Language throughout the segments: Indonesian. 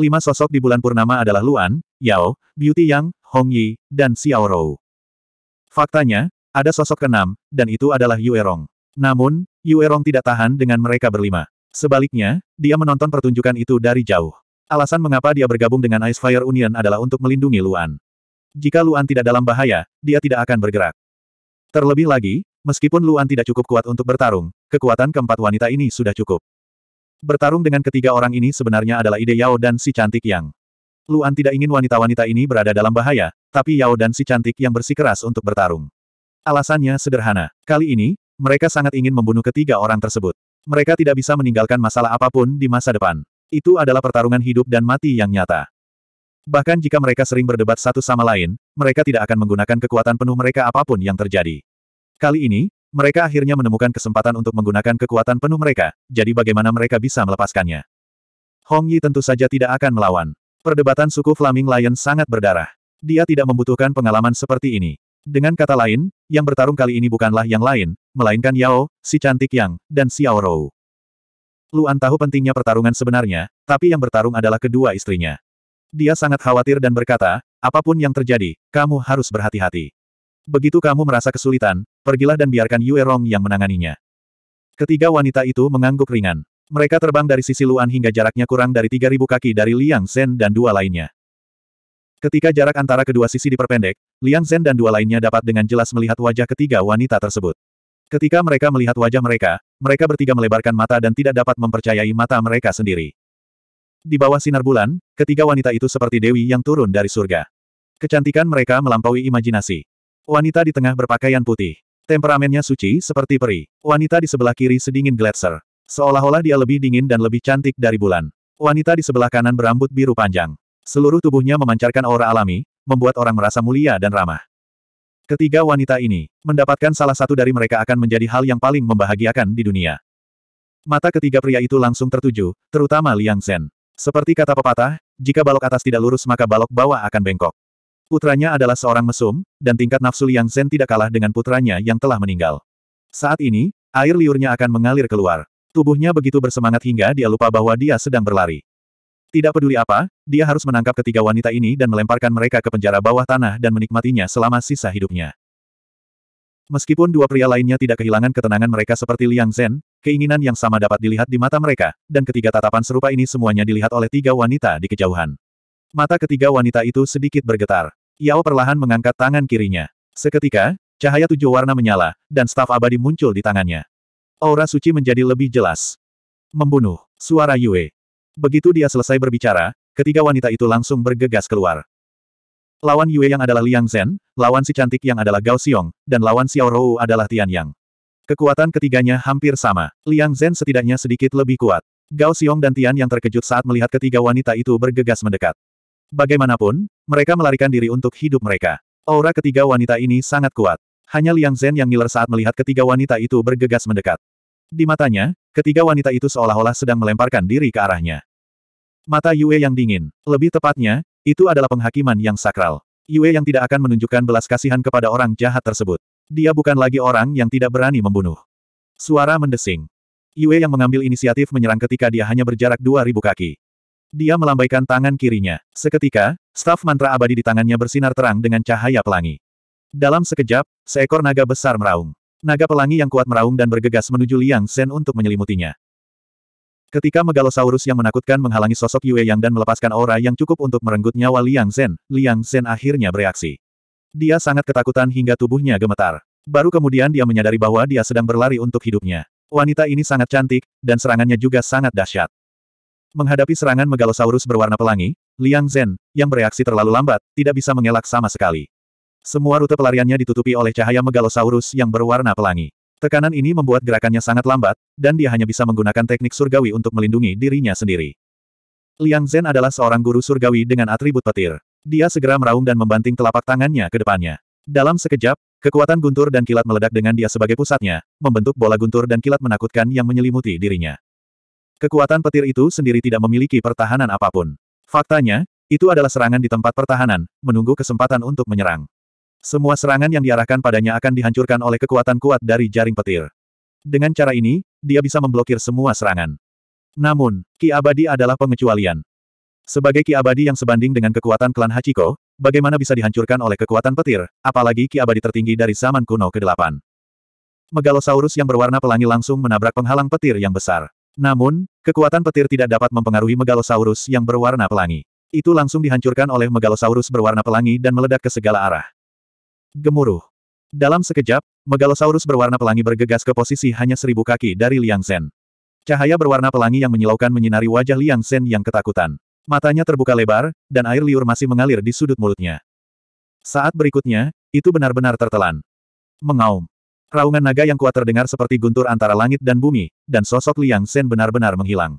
Lima sosok di bulan purnama adalah Luan, Yao, Beauty Yang, Hong Yi, dan Xiao Rou. Faktanya, ada sosok keenam, dan itu adalah Yue Rong. Namun, Yue Rong tidak tahan dengan mereka berlima. Sebaliknya, dia menonton pertunjukan itu dari jauh. Alasan mengapa dia bergabung dengan Ice Fire Union adalah untuk melindungi Luan. Jika Luan tidak dalam bahaya, dia tidak akan bergerak. Terlebih lagi, meskipun Luan tidak cukup kuat untuk bertarung, kekuatan keempat wanita ini sudah cukup. Bertarung dengan ketiga orang ini sebenarnya adalah ide Yao dan si cantik yang. Luan tidak ingin wanita-wanita ini berada dalam bahaya, tapi Yao dan si cantik yang bersikeras untuk bertarung. Alasannya sederhana. Kali ini, mereka sangat ingin membunuh ketiga orang tersebut. Mereka tidak bisa meninggalkan masalah apapun di masa depan. Itu adalah pertarungan hidup dan mati yang nyata. Bahkan jika mereka sering berdebat satu sama lain, mereka tidak akan menggunakan kekuatan penuh mereka apapun yang terjadi. Kali ini, mereka akhirnya menemukan kesempatan untuk menggunakan kekuatan penuh mereka, jadi bagaimana mereka bisa melepaskannya? Hong Yi tentu saja tidak akan melawan. Perdebatan suku Flaming Lion sangat berdarah. Dia tidak membutuhkan pengalaman seperti ini. Dengan kata lain, yang bertarung kali ini bukanlah yang lain, melainkan Yao, si cantik Yang, dan Xiao Rou. Luan tahu pentingnya pertarungan sebenarnya, tapi yang bertarung adalah kedua istrinya. Dia sangat khawatir dan berkata, apapun yang terjadi, kamu harus berhati-hati. Begitu kamu merasa kesulitan, pergilah dan biarkan Yue Rong yang menanganinya. Ketiga wanita itu mengangguk ringan. Mereka terbang dari sisi Luan hingga jaraknya kurang dari 3.000 kaki dari Liang Zhen dan dua lainnya. Ketika jarak antara kedua sisi diperpendek, Liang Zhen dan dua lainnya dapat dengan jelas melihat wajah ketiga wanita tersebut. Ketika mereka melihat wajah mereka, mereka bertiga melebarkan mata dan tidak dapat mempercayai mata mereka sendiri. Di bawah sinar bulan, ketiga wanita itu seperti dewi yang turun dari surga. Kecantikan mereka melampaui imajinasi. Wanita di tengah berpakaian putih. Temperamennya suci seperti peri. Wanita di sebelah kiri sedingin gletser. Seolah-olah dia lebih dingin dan lebih cantik dari bulan. Wanita di sebelah kanan berambut biru panjang. Seluruh tubuhnya memancarkan aura alami, membuat orang merasa mulia dan ramah. Ketiga wanita ini, mendapatkan salah satu dari mereka akan menjadi hal yang paling membahagiakan di dunia. Mata ketiga pria itu langsung tertuju, terutama Liang Zhen. Seperti kata pepatah, jika balok atas tidak lurus maka balok bawah akan bengkok. Putranya adalah seorang mesum, dan tingkat nafsu Liang Zhen tidak kalah dengan putranya yang telah meninggal. Saat ini, air liurnya akan mengalir keluar. Tubuhnya begitu bersemangat hingga dia lupa bahwa dia sedang berlari. Tidak peduli apa, dia harus menangkap ketiga wanita ini dan melemparkan mereka ke penjara bawah tanah dan menikmatinya selama sisa hidupnya. Meskipun dua pria lainnya tidak kehilangan ketenangan mereka seperti Liang Zhen, keinginan yang sama dapat dilihat di mata mereka, dan ketiga tatapan serupa ini semuanya dilihat oleh tiga wanita di kejauhan. Mata ketiga wanita itu sedikit bergetar. Yao perlahan mengangkat tangan kirinya. Seketika, cahaya tujuh warna menyala, dan staf abadi muncul di tangannya. Aura suci menjadi lebih jelas. Membunuh, suara Yue. Begitu dia selesai berbicara, ketiga wanita itu langsung bergegas keluar. Lawan Yue yang adalah Liang Zhen, lawan si cantik yang adalah Gao Xiong, dan lawan Xiao Rou adalah Tian Yang. Kekuatan ketiganya hampir sama. Liang Zhen setidaknya sedikit lebih kuat. Gao Xiong dan Tian yang terkejut saat melihat ketiga wanita itu bergegas mendekat. Bagaimanapun, mereka melarikan diri untuk hidup mereka. Aura ketiga wanita ini sangat kuat. Hanya Liang Zhen yang ngiler saat melihat ketiga wanita itu bergegas mendekat. Di matanya, ketiga wanita itu seolah-olah sedang melemparkan diri ke arahnya. Mata Yue yang dingin. Lebih tepatnya, itu adalah penghakiman yang sakral. Yue yang tidak akan menunjukkan belas kasihan kepada orang jahat tersebut. Dia bukan lagi orang yang tidak berani membunuh. Suara mendesing. Yue yang mengambil inisiatif menyerang ketika dia hanya berjarak 2000 kaki. Dia melambaikan tangan kirinya. Seketika, staf mantra abadi di tangannya bersinar terang dengan cahaya pelangi. Dalam sekejap, seekor naga besar meraung. Naga pelangi yang kuat meraung dan bergegas menuju Liang Shen untuk menyelimutinya. Ketika Megalosaurus yang menakutkan menghalangi sosok Yue Yang dan melepaskan aura yang cukup untuk merenggut nyawa Liang Shen, Liang Shen akhirnya bereaksi. Dia sangat ketakutan hingga tubuhnya gemetar. Baru kemudian dia menyadari bahwa dia sedang berlari untuk hidupnya. Wanita ini sangat cantik, dan serangannya juga sangat dahsyat. Menghadapi serangan Megalosaurus berwarna pelangi, Liang Zhen, yang bereaksi terlalu lambat, tidak bisa mengelak sama sekali. Semua rute pelariannya ditutupi oleh cahaya Megalosaurus yang berwarna pelangi. Tekanan ini membuat gerakannya sangat lambat, dan dia hanya bisa menggunakan teknik surgawi untuk melindungi dirinya sendiri. Liang Zhen adalah seorang guru surgawi dengan atribut petir. Dia segera meraung dan membanting telapak tangannya ke depannya. Dalam sekejap, kekuatan guntur dan kilat meledak dengan dia sebagai pusatnya, membentuk bola guntur dan kilat menakutkan yang menyelimuti dirinya. Kekuatan petir itu sendiri tidak memiliki pertahanan apapun. Faktanya, itu adalah serangan di tempat pertahanan, menunggu kesempatan untuk menyerang. Semua serangan yang diarahkan padanya akan dihancurkan oleh kekuatan kuat dari jaring petir. Dengan cara ini, dia bisa memblokir semua serangan. Namun, Ki Abadi adalah pengecualian. Sebagai Ki Abadi yang sebanding dengan kekuatan klan Hachiko, bagaimana bisa dihancurkan oleh kekuatan petir, apalagi Ki Abadi tertinggi dari zaman kuno ke-8. Megalosaurus yang berwarna pelangi langsung menabrak penghalang petir yang besar. Namun, kekuatan petir tidak dapat mempengaruhi Megalosaurus yang berwarna pelangi. Itu langsung dihancurkan oleh Megalosaurus berwarna pelangi dan meledak ke segala arah. Gemuruh. Dalam sekejap, Megalosaurus berwarna pelangi bergegas ke posisi hanya seribu kaki dari Liang Zhen. Cahaya berwarna pelangi yang menyilaukan menyinari wajah Liang Zhen yang ketakutan. Matanya terbuka lebar, dan air liur masih mengalir di sudut mulutnya. Saat berikutnya, itu benar-benar tertelan. Mengaum. Raungan naga yang kuat terdengar seperti guntur antara langit dan bumi, dan sosok Liang Shen benar-benar menghilang.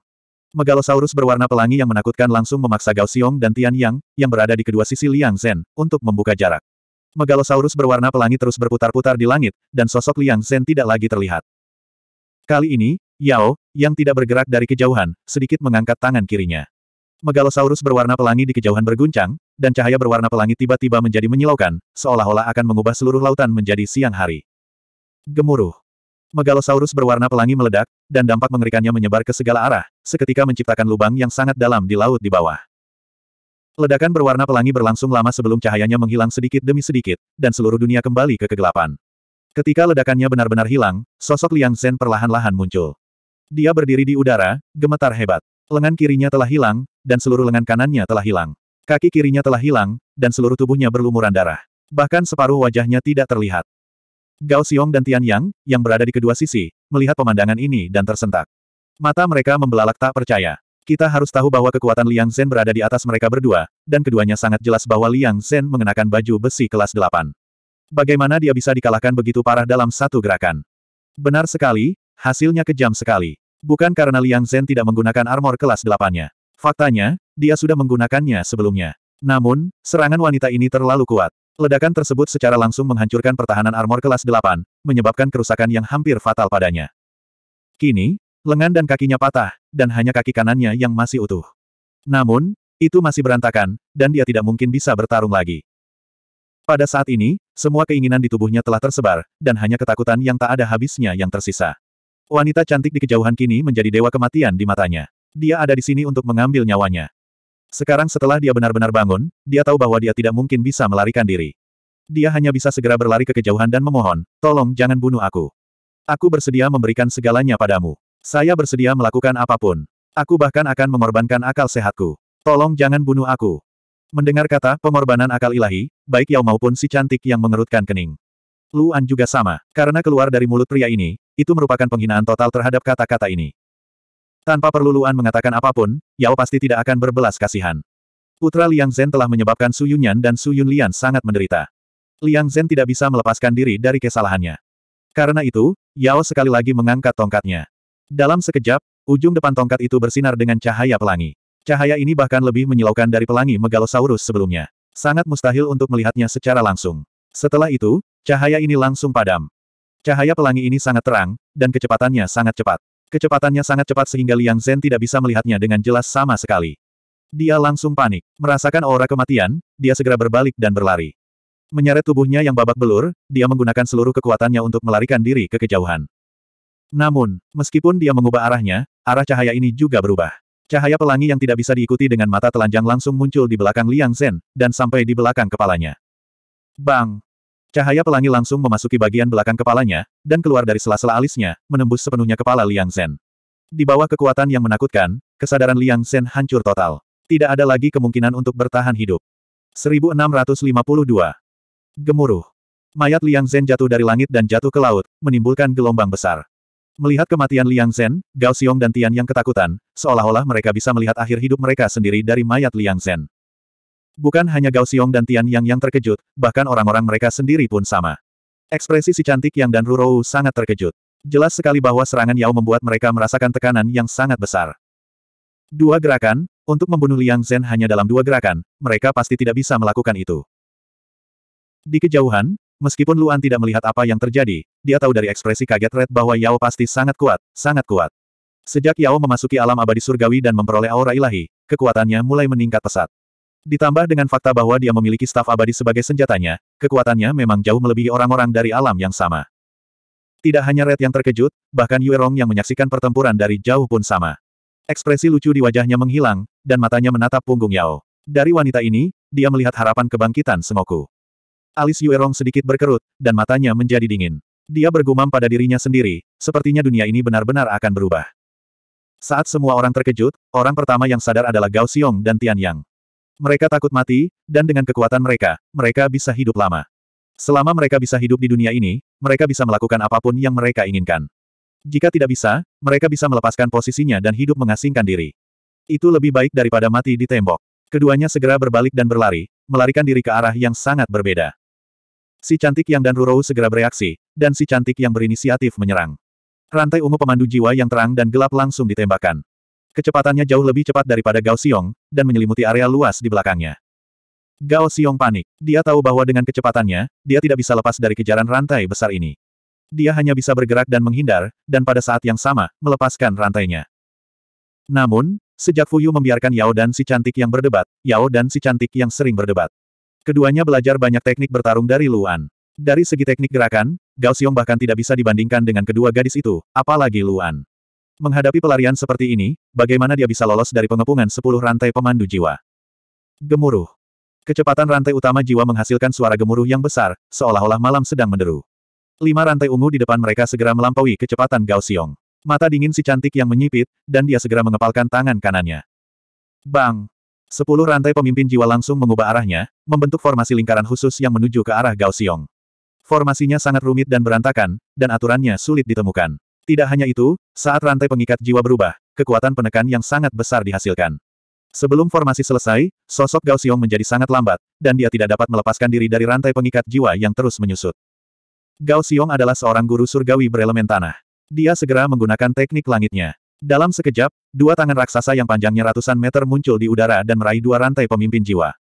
Megalosaurus berwarna pelangi yang menakutkan langsung memaksa Gao Xiong dan Tian Yang, yang berada di kedua sisi Liang Shen, untuk membuka jarak. Megalosaurus berwarna pelangi terus berputar-putar di langit, dan sosok Liang Shen tidak lagi terlihat. Kali ini, Yao, yang tidak bergerak dari kejauhan, sedikit mengangkat tangan kirinya. Megalosaurus berwarna pelangi di kejauhan berguncang, dan cahaya berwarna pelangi tiba-tiba menjadi menyilaukan, seolah-olah akan mengubah seluruh lautan menjadi siang hari. Gemuruh. Megalosaurus berwarna pelangi meledak, dan dampak mengerikannya menyebar ke segala arah, seketika menciptakan lubang yang sangat dalam di laut di bawah. Ledakan berwarna pelangi berlangsung lama sebelum cahayanya menghilang sedikit demi sedikit, dan seluruh dunia kembali ke kegelapan. Ketika ledakannya benar-benar hilang, sosok Liang Zhen perlahan-lahan muncul. Dia berdiri di udara, gemetar hebat. Lengan kirinya telah hilang, dan seluruh lengan kanannya telah hilang. Kaki kirinya telah hilang, dan seluruh tubuhnya berlumuran darah. Bahkan separuh wajahnya tidak terlihat. Gao Xiong dan Tian Yang, yang berada di kedua sisi, melihat pemandangan ini dan tersentak. Mata mereka membelalak tak percaya. Kita harus tahu bahwa kekuatan Liang Zhen berada di atas mereka berdua, dan keduanya sangat jelas bahwa Liang Zhen mengenakan baju besi kelas 8. Bagaimana dia bisa dikalahkan begitu parah dalam satu gerakan? Benar sekali, hasilnya kejam sekali. Bukan karena Liang Zhen tidak menggunakan armor kelas 8-nya. Faktanya, dia sudah menggunakannya sebelumnya. Namun, serangan wanita ini terlalu kuat. Ledakan tersebut secara langsung menghancurkan pertahanan armor kelas 8, menyebabkan kerusakan yang hampir fatal padanya. Kini, lengan dan kakinya patah, dan hanya kaki kanannya yang masih utuh. Namun, itu masih berantakan, dan dia tidak mungkin bisa bertarung lagi. Pada saat ini, semua keinginan di tubuhnya telah tersebar, dan hanya ketakutan yang tak ada habisnya yang tersisa. Wanita cantik di kejauhan kini menjadi dewa kematian di matanya. Dia ada di sini untuk mengambil nyawanya. Sekarang setelah dia benar-benar bangun, dia tahu bahwa dia tidak mungkin bisa melarikan diri. Dia hanya bisa segera berlari ke kejauhan dan memohon, tolong jangan bunuh aku. Aku bersedia memberikan segalanya padamu. Saya bersedia melakukan apapun. Aku bahkan akan mengorbankan akal sehatku. Tolong jangan bunuh aku. Mendengar kata pengorbanan akal ilahi, baik Yao maupun si cantik yang mengerutkan kening. Luan juga sama, karena keluar dari mulut pria ini, itu merupakan penghinaan total terhadap kata-kata ini. Tanpa perlu Luan mengatakan apapun, Yao pasti tidak akan berbelas kasihan. Putra Liang Zhen telah menyebabkan Su Yunyan dan Su Yunlian sangat menderita. Liang Zhen tidak bisa melepaskan diri dari kesalahannya. Karena itu, Yao sekali lagi mengangkat tongkatnya. Dalam sekejap, ujung depan tongkat itu bersinar dengan cahaya pelangi. Cahaya ini bahkan lebih menyilaukan dari pelangi Megalosaurus sebelumnya. Sangat mustahil untuk melihatnya secara langsung. Setelah itu, cahaya ini langsung padam. Cahaya pelangi ini sangat terang, dan kecepatannya sangat cepat. Kecepatannya sangat cepat sehingga Liang Zhen tidak bisa melihatnya dengan jelas sama sekali. Dia langsung panik. Merasakan aura kematian, dia segera berbalik dan berlari. Menyeret tubuhnya yang babak belur, dia menggunakan seluruh kekuatannya untuk melarikan diri ke kejauhan. Namun, meskipun dia mengubah arahnya, arah cahaya ini juga berubah. Cahaya pelangi yang tidak bisa diikuti dengan mata telanjang langsung muncul di belakang Liang Zhen, dan sampai di belakang kepalanya. Bang! Cahaya pelangi langsung memasuki bagian belakang kepalanya, dan keluar dari sela-sela alisnya, menembus sepenuhnya kepala Liang Zhen. Di bawah kekuatan yang menakutkan, kesadaran Liang Zhen hancur total. Tidak ada lagi kemungkinan untuk bertahan hidup. 1652. Gemuruh. Mayat Liang Zhen jatuh dari langit dan jatuh ke laut, menimbulkan gelombang besar. Melihat kematian Liang Zhen, Gao Xiong dan Tian yang ketakutan, seolah-olah mereka bisa melihat akhir hidup mereka sendiri dari mayat Liang Zhen. Bukan hanya Gao Xiong dan Tian Yang yang terkejut, bahkan orang-orang mereka sendiri pun sama. Ekspresi si cantik Yang dan Rurou sangat terkejut. Jelas sekali bahwa serangan Yao membuat mereka merasakan tekanan yang sangat besar. Dua gerakan, untuk membunuh Liang Zhen hanya dalam dua gerakan, mereka pasti tidak bisa melakukan itu. Di kejauhan, Meskipun Luan tidak melihat apa yang terjadi, dia tahu dari ekspresi kaget Red bahwa Yao pasti sangat kuat, sangat kuat. Sejak Yao memasuki alam abadi surgawi dan memperoleh aura ilahi, kekuatannya mulai meningkat pesat. Ditambah dengan fakta bahwa dia memiliki staf abadi sebagai senjatanya, kekuatannya memang jauh melebihi orang-orang dari alam yang sama. Tidak hanya Red yang terkejut, bahkan Yue Rong yang menyaksikan pertempuran dari jauh pun sama. Ekspresi lucu di wajahnya menghilang, dan matanya menatap punggung Yao. Dari wanita ini, dia melihat harapan kebangkitan semoku. Alis Yue Rong sedikit berkerut, dan matanya menjadi dingin. Dia bergumam pada dirinya sendiri, sepertinya dunia ini benar-benar akan berubah. Saat semua orang terkejut, orang pertama yang sadar adalah Gao Xiong dan Tian Yang. Mereka takut mati, dan dengan kekuatan mereka, mereka bisa hidup lama. Selama mereka bisa hidup di dunia ini, mereka bisa melakukan apapun yang mereka inginkan. Jika tidak bisa, mereka bisa melepaskan posisinya dan hidup mengasingkan diri. Itu lebih baik daripada mati di tembok. Keduanya segera berbalik dan berlari, melarikan diri ke arah yang sangat berbeda. Si cantik yang dan Rurou segera bereaksi, dan si cantik yang berinisiatif menyerang. Rantai ungu pemandu jiwa yang terang dan gelap langsung ditembakkan. Kecepatannya jauh lebih cepat daripada Gao Xiong, dan menyelimuti area luas di belakangnya. Gao Xiong panik. Dia tahu bahwa dengan kecepatannya, dia tidak bisa lepas dari kejaran rantai besar ini. Dia hanya bisa bergerak dan menghindar, dan pada saat yang sama, melepaskan rantainya. Namun, sejak Fuyu membiarkan Yao dan si cantik yang berdebat, Yao dan si cantik yang sering berdebat. Keduanya belajar banyak teknik bertarung dari Luan. Dari segi teknik gerakan, Gao Xiong bahkan tidak bisa dibandingkan dengan kedua gadis itu, apalagi Luan. Menghadapi pelarian seperti ini, bagaimana dia bisa lolos dari pengepungan sepuluh rantai pemandu jiwa? Gemuruh. Kecepatan rantai utama jiwa menghasilkan suara gemuruh yang besar, seolah-olah malam sedang menderu. Lima rantai ungu di depan mereka segera melampaui kecepatan Gao Xiong. Mata dingin si cantik yang menyipit, dan dia segera mengepalkan tangan kanannya. Bang! Sepuluh rantai pemimpin jiwa langsung mengubah arahnya, membentuk formasi lingkaran khusus yang menuju ke arah Gao Xiong. Formasinya sangat rumit dan berantakan, dan aturannya sulit ditemukan. Tidak hanya itu, saat rantai pengikat jiwa berubah, kekuatan penekan yang sangat besar dihasilkan. Sebelum formasi selesai, sosok Gao Xiong menjadi sangat lambat, dan dia tidak dapat melepaskan diri dari rantai pengikat jiwa yang terus menyusut. Gao Xiong adalah seorang guru surgawi berelemen tanah. Dia segera menggunakan teknik langitnya. Dalam sekejap, dua tangan raksasa yang panjangnya ratusan meter muncul di udara dan meraih dua rantai pemimpin jiwa.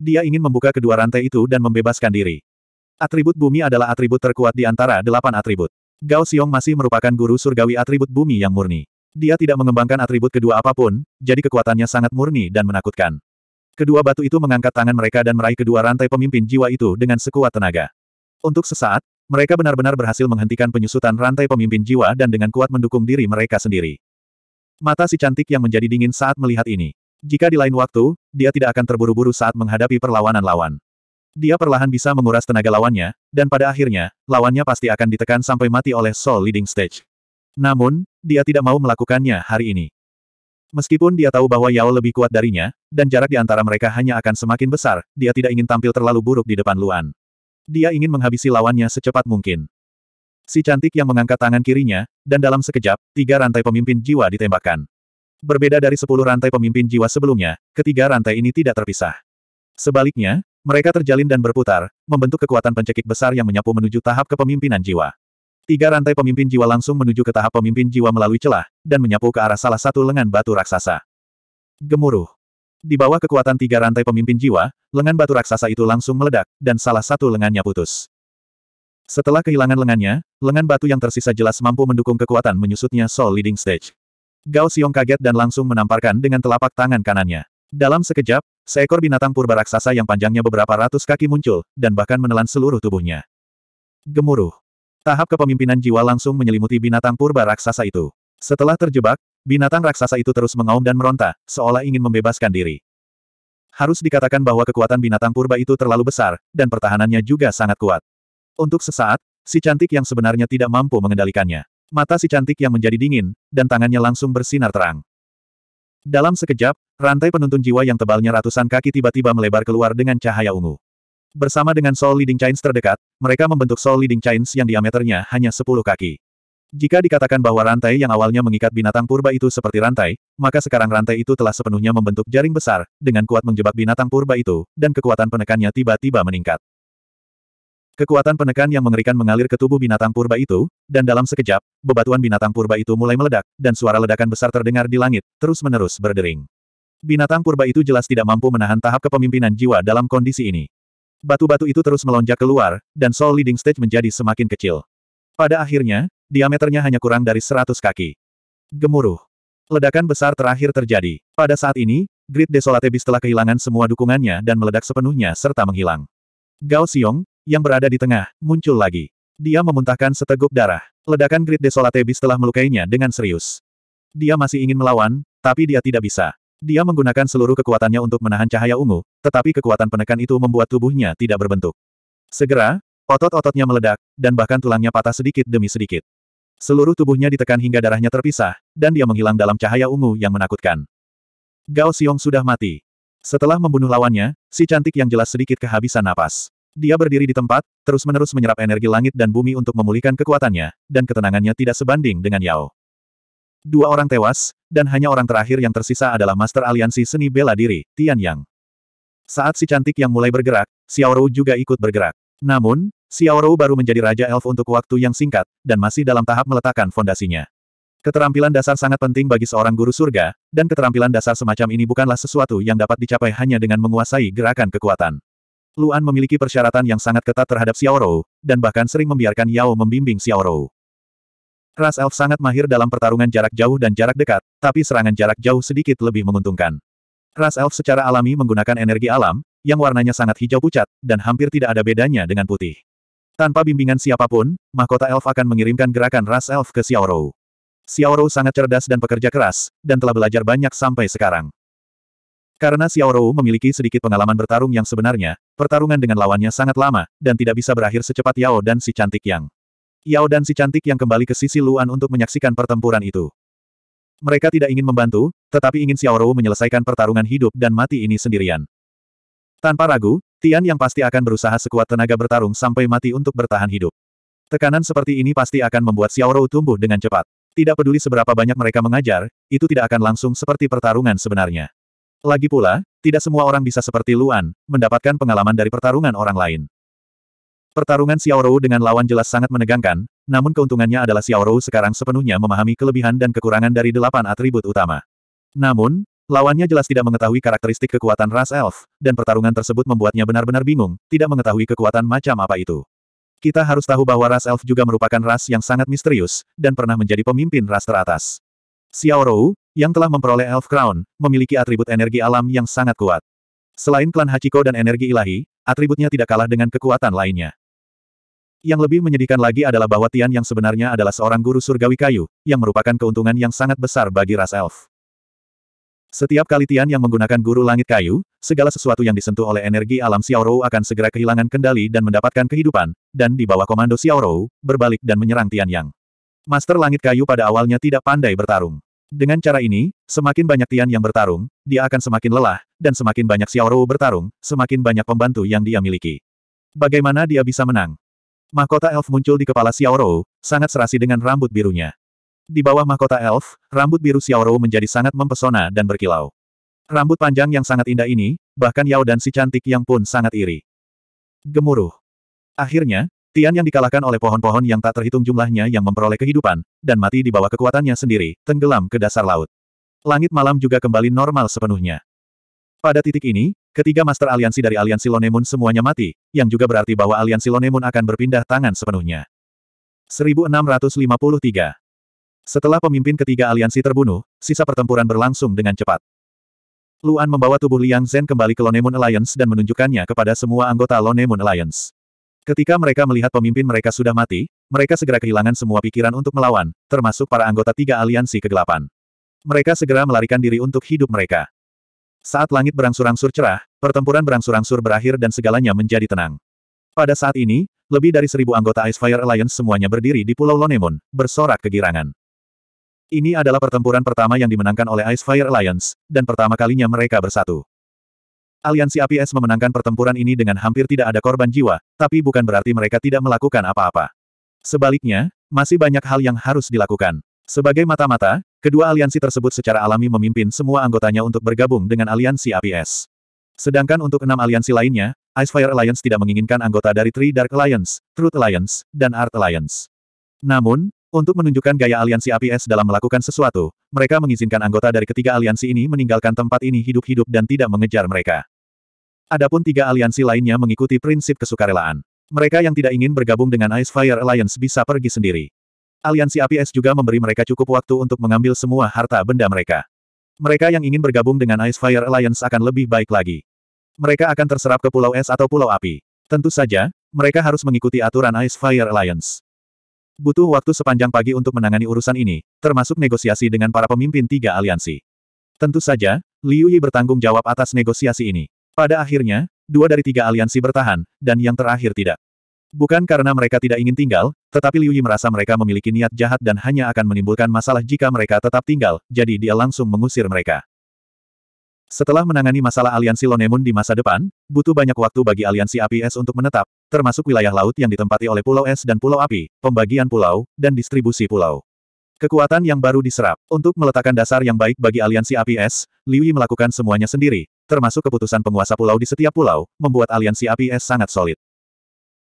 Dia ingin membuka kedua rantai itu dan membebaskan diri. Atribut bumi adalah atribut terkuat di antara delapan atribut. Gao Xiong masih merupakan guru surgawi atribut bumi yang murni. Dia tidak mengembangkan atribut kedua apapun, jadi kekuatannya sangat murni dan menakutkan. Kedua batu itu mengangkat tangan mereka dan meraih kedua rantai pemimpin jiwa itu dengan sekuat tenaga. Untuk sesaat, mereka benar-benar berhasil menghentikan penyusutan rantai pemimpin jiwa dan dengan kuat mendukung diri mereka sendiri. Mata si cantik yang menjadi dingin saat melihat ini. Jika di lain waktu, dia tidak akan terburu-buru saat menghadapi perlawanan lawan. Dia perlahan bisa menguras tenaga lawannya, dan pada akhirnya, lawannya pasti akan ditekan sampai mati oleh Soul Leading Stage. Namun, dia tidak mau melakukannya hari ini. Meskipun dia tahu bahwa Yao lebih kuat darinya, dan jarak di antara mereka hanya akan semakin besar, dia tidak ingin tampil terlalu buruk di depan Luan. Dia ingin menghabisi lawannya secepat mungkin. Si cantik yang mengangkat tangan kirinya, dan dalam sekejap, tiga rantai pemimpin jiwa ditembakkan. Berbeda dari sepuluh rantai pemimpin jiwa sebelumnya, ketiga rantai ini tidak terpisah. Sebaliknya, mereka terjalin dan berputar, membentuk kekuatan pencekik besar yang menyapu menuju tahap kepemimpinan jiwa. Tiga rantai pemimpin jiwa langsung menuju ke tahap pemimpin jiwa melalui celah, dan menyapu ke arah salah satu lengan batu raksasa. Gemuruh. Di bawah kekuatan tiga rantai pemimpin jiwa, lengan batu raksasa itu langsung meledak, dan salah satu lengannya putus. Setelah kehilangan lengannya, lengan batu yang tersisa jelas mampu mendukung kekuatan menyusutnya Soul Leading Stage. Gao Xiong kaget dan langsung menamparkan dengan telapak tangan kanannya. Dalam sekejap, Seekor binatang purba raksasa yang panjangnya beberapa ratus kaki muncul, dan bahkan menelan seluruh tubuhnya. Gemuruh. Tahap kepemimpinan jiwa langsung menyelimuti binatang purba raksasa itu. Setelah terjebak, binatang raksasa itu terus mengaum dan meronta, seolah ingin membebaskan diri. Harus dikatakan bahwa kekuatan binatang purba itu terlalu besar, dan pertahanannya juga sangat kuat. Untuk sesaat, si cantik yang sebenarnya tidak mampu mengendalikannya. Mata si cantik yang menjadi dingin, dan tangannya langsung bersinar terang. Dalam sekejap, rantai penuntun jiwa yang tebalnya ratusan kaki tiba-tiba melebar keluar dengan cahaya ungu. Bersama dengan Soul Leading Chains terdekat, mereka membentuk Soul Leading Chains yang diameternya hanya 10 kaki. Jika dikatakan bahwa rantai yang awalnya mengikat binatang purba itu seperti rantai, maka sekarang rantai itu telah sepenuhnya membentuk jaring besar, dengan kuat menjebak binatang purba itu, dan kekuatan penekannya tiba-tiba meningkat. Kekuatan penekan yang mengerikan mengalir ke tubuh binatang purba itu, dan dalam sekejap, bebatuan binatang purba itu mulai meledak, dan suara ledakan besar terdengar di langit, terus-menerus berdering. Binatang purba itu jelas tidak mampu menahan tahap kepemimpinan jiwa dalam kondisi ini. Batu-batu itu terus melonjak keluar, dan Soul Leading Stage menjadi semakin kecil. Pada akhirnya, diameternya hanya kurang dari 100 kaki. Gemuruh. Ledakan besar terakhir terjadi. Pada saat ini, Grid Desolate Beast telah kehilangan semua dukungannya dan meledak sepenuhnya serta menghilang. Gao Xiong, yang berada di tengah, muncul lagi. Dia memuntahkan seteguk darah. Ledakan grid Desolate Beast telah melukainya dengan serius. Dia masih ingin melawan, tapi dia tidak bisa. Dia menggunakan seluruh kekuatannya untuk menahan cahaya ungu, tetapi kekuatan penekan itu membuat tubuhnya tidak berbentuk. Segera, otot-ototnya meledak, dan bahkan tulangnya patah sedikit demi sedikit. Seluruh tubuhnya ditekan hingga darahnya terpisah, dan dia menghilang dalam cahaya ungu yang menakutkan. Gao Xiong sudah mati. Setelah membunuh lawannya, si cantik yang jelas sedikit kehabisan napas. Dia berdiri di tempat, terus-menerus menyerap energi langit dan bumi untuk memulihkan kekuatannya, dan ketenangannya tidak sebanding dengan Yao. Dua orang tewas, dan hanya orang terakhir yang tersisa adalah Master Aliansi Seni Bela Diri, Tian Yang. Saat si cantik yang mulai bergerak, Xiao Rou juga ikut bergerak. Namun, Xiao Rou baru menjadi Raja Elf untuk waktu yang singkat, dan masih dalam tahap meletakkan fondasinya. Keterampilan dasar sangat penting bagi seorang guru surga, dan keterampilan dasar semacam ini bukanlah sesuatu yang dapat dicapai hanya dengan menguasai gerakan kekuatan. Luan memiliki persyaratan yang sangat ketat terhadap Xiao Rou, dan bahkan sering membiarkan Yao membimbing Xiao Rou. Ras Elf sangat mahir dalam pertarungan jarak jauh dan jarak dekat, tapi serangan jarak jauh sedikit lebih menguntungkan. Ras Elf secara alami menggunakan energi alam, yang warnanya sangat hijau pucat, dan hampir tidak ada bedanya dengan putih. Tanpa bimbingan siapapun, mahkota Elf akan mengirimkan gerakan Ras Elf ke Xiao Rou. Xiao Rou sangat cerdas dan pekerja keras, dan telah belajar banyak sampai sekarang. Karena Xiao Rou memiliki sedikit pengalaman bertarung yang sebenarnya, pertarungan dengan lawannya sangat lama, dan tidak bisa berakhir secepat Yao dan si cantik yang. Yao dan si cantik yang kembali ke sisi Luan untuk menyaksikan pertempuran itu. Mereka tidak ingin membantu, tetapi ingin Xiao Rou menyelesaikan pertarungan hidup dan mati ini sendirian. Tanpa ragu, Tian yang pasti akan berusaha sekuat tenaga bertarung sampai mati untuk bertahan hidup. Tekanan seperti ini pasti akan membuat Xiao Rou tumbuh dengan cepat. Tidak peduli seberapa banyak mereka mengajar, itu tidak akan langsung seperti pertarungan sebenarnya. Lagi pula, tidak semua orang bisa seperti Luan, mendapatkan pengalaman dari pertarungan orang lain. Pertarungan Xiao Rou dengan lawan jelas sangat menegangkan, namun keuntungannya adalah Xiao Rou sekarang sepenuhnya memahami kelebihan dan kekurangan dari delapan atribut utama. Namun, lawannya jelas tidak mengetahui karakteristik kekuatan ras elf, dan pertarungan tersebut membuatnya benar-benar bingung, tidak mengetahui kekuatan macam apa itu. Kita harus tahu bahwa ras elf juga merupakan ras yang sangat misterius, dan pernah menjadi pemimpin ras teratas. Xiao Rou yang telah memperoleh Elf Crown, memiliki atribut energi alam yang sangat kuat. Selain klan Hachiko dan energi ilahi, atributnya tidak kalah dengan kekuatan lainnya. Yang lebih menyedihkan lagi adalah bahwa Tian yang sebenarnya adalah seorang guru surgawi kayu, yang merupakan keuntungan yang sangat besar bagi ras elf. Setiap kali Tian yang menggunakan guru langit kayu, segala sesuatu yang disentuh oleh energi alam Xiaorou akan segera kehilangan kendali dan mendapatkan kehidupan, dan di bawah komando Xiaorou, berbalik dan menyerang Tian Yang. Master langit kayu pada awalnya tidak pandai bertarung. Dengan cara ini, semakin banyak Tian yang bertarung, dia akan semakin lelah, dan semakin banyak Xiao Rou bertarung, semakin banyak pembantu yang dia miliki. Bagaimana dia bisa menang? Mahkota elf muncul di kepala Xiao Rou, sangat serasi dengan rambut birunya. Di bawah mahkota elf, rambut biru Xiao Rou menjadi sangat mempesona dan berkilau. Rambut panjang yang sangat indah ini, bahkan Yao dan si cantik yang pun sangat iri. Gemuruh. Akhirnya, Tian yang dikalahkan oleh pohon-pohon yang tak terhitung jumlahnya yang memperoleh kehidupan, dan mati di bawah kekuatannya sendiri, tenggelam ke dasar laut. Langit malam juga kembali normal sepenuhnya. Pada titik ini, ketiga master aliansi dari aliansi Lonemun semuanya mati, yang juga berarti bahwa aliansi Lonemun akan berpindah tangan sepenuhnya. 1653 Setelah pemimpin ketiga aliansi terbunuh, sisa pertempuran berlangsung dengan cepat. Luan membawa tubuh Liang Zhen kembali ke Lonemun Alliance dan menunjukkannya kepada semua anggota Lonemun Alliance. Ketika mereka melihat pemimpin mereka sudah mati, mereka segera kehilangan semua pikiran untuk melawan, termasuk para anggota tiga aliansi kegelapan. Mereka segera melarikan diri untuk hidup mereka. Saat langit berangsur-angsur cerah, pertempuran berangsur-angsur berakhir dan segalanya menjadi tenang. Pada saat ini, lebih dari seribu anggota Ice Fire Alliance semuanya berdiri di Pulau Lonemon, bersorak kegirangan. Ini adalah pertempuran pertama yang dimenangkan oleh Ice Fire Alliance, dan pertama kalinya mereka bersatu. Aliansi APS memenangkan pertempuran ini dengan hampir tidak ada korban jiwa, tapi bukan berarti mereka tidak melakukan apa-apa. Sebaliknya, masih banyak hal yang harus dilakukan. Sebagai mata-mata, kedua aliansi tersebut secara alami memimpin semua anggotanya untuk bergabung dengan aliansi APS. Sedangkan untuk enam aliansi lainnya, Icefire Alliance tidak menginginkan anggota dari Three Dark Alliance, Truth Alliance, dan Art Alliance. Namun, untuk menunjukkan gaya aliansi APS dalam melakukan sesuatu, mereka mengizinkan anggota dari ketiga aliansi ini meninggalkan tempat ini hidup-hidup dan tidak mengejar mereka. Adapun tiga aliansi lainnya mengikuti prinsip kesukarelaan. Mereka yang tidak ingin bergabung dengan Ice Fire Alliance bisa pergi sendiri. Aliansi Api Es juga memberi mereka cukup waktu untuk mengambil semua harta benda mereka. Mereka yang ingin bergabung dengan Ice Fire Alliance akan lebih baik lagi. Mereka akan terserap ke Pulau Es atau Pulau Api. Tentu saja, mereka harus mengikuti aturan Ice Fire Alliance. Butuh waktu sepanjang pagi untuk menangani urusan ini, termasuk negosiasi dengan para pemimpin tiga aliansi. Tentu saja, Liu Yi bertanggung jawab atas negosiasi ini. Pada akhirnya, dua dari tiga aliansi bertahan, dan yang terakhir tidak. Bukan karena mereka tidak ingin tinggal, tetapi Liu Yi merasa mereka memiliki niat jahat dan hanya akan menimbulkan masalah jika mereka tetap tinggal, jadi dia langsung mengusir mereka. Setelah menangani masalah aliansi Lonemun di masa depan, butuh banyak waktu bagi aliansi api es untuk menetap, termasuk wilayah laut yang ditempati oleh pulau es dan pulau api, pembagian pulau, dan distribusi pulau. Kekuatan yang baru diserap. Untuk meletakkan dasar yang baik bagi aliansi api es, Liu Yi melakukan semuanya sendiri, termasuk keputusan penguasa pulau di setiap pulau, membuat aliansi api es sangat solid.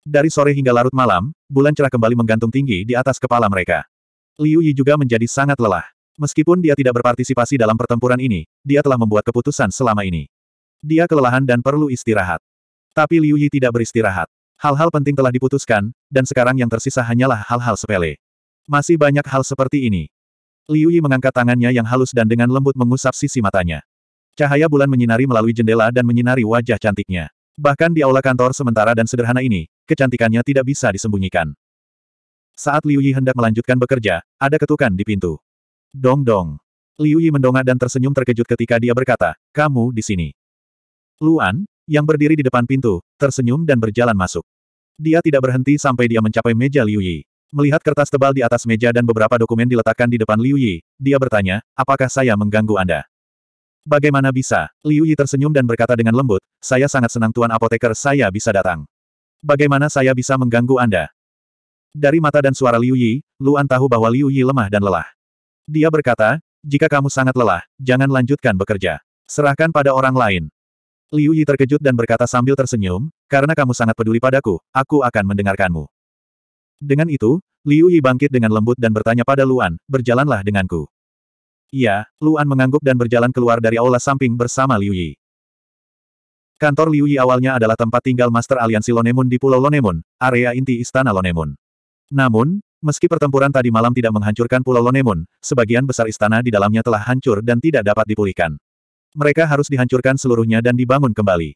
Dari sore hingga larut malam, bulan cerah kembali menggantung tinggi di atas kepala mereka. Liu Yi juga menjadi sangat lelah. Meskipun dia tidak berpartisipasi dalam pertempuran ini, dia telah membuat keputusan selama ini. Dia kelelahan dan perlu istirahat. Tapi Liu Yi tidak beristirahat. Hal-hal penting telah diputuskan, dan sekarang yang tersisa hanyalah hal-hal sepele. Masih banyak hal seperti ini. Liu Yi mengangkat tangannya yang halus dan dengan lembut mengusap sisi matanya. Cahaya bulan menyinari melalui jendela dan menyinari wajah cantiknya. Bahkan di aula kantor sementara dan sederhana ini, kecantikannya tidak bisa disembunyikan. Saat Liu Yi hendak melanjutkan bekerja, ada ketukan di pintu. Dong dong. Liu Yi mendongak dan tersenyum terkejut ketika dia berkata, kamu di sini. Luan, yang berdiri di depan pintu, tersenyum dan berjalan masuk. Dia tidak berhenti sampai dia mencapai meja Liu Yi. Melihat kertas tebal di atas meja dan beberapa dokumen diletakkan di depan Liu Yi, dia bertanya, apakah saya mengganggu Anda? Bagaimana bisa? Liu Yi tersenyum dan berkata dengan lembut, saya sangat senang Tuan Apoteker saya bisa datang. Bagaimana saya bisa mengganggu Anda? Dari mata dan suara Liu Yi, Luan tahu bahwa Liu Yi lemah dan lelah. Dia berkata, jika kamu sangat lelah, jangan lanjutkan bekerja. Serahkan pada orang lain. Liu Yi terkejut dan berkata sambil tersenyum, karena kamu sangat peduli padaku, aku akan mendengarkanmu. Dengan itu, Liu Yi bangkit dengan lembut dan bertanya pada Luan, berjalanlah denganku. Iya, Luan mengangguk dan berjalan keluar dari aula samping bersama Liu Yi. Kantor Liu Yi awalnya adalah tempat tinggal Master Aliansi Lonemun di Pulau Lonemun, area inti Istana Lonemun. Namun, meski pertempuran tadi malam tidak menghancurkan Pulau Lonemun, sebagian besar istana di dalamnya telah hancur dan tidak dapat dipulihkan. Mereka harus dihancurkan seluruhnya dan dibangun kembali.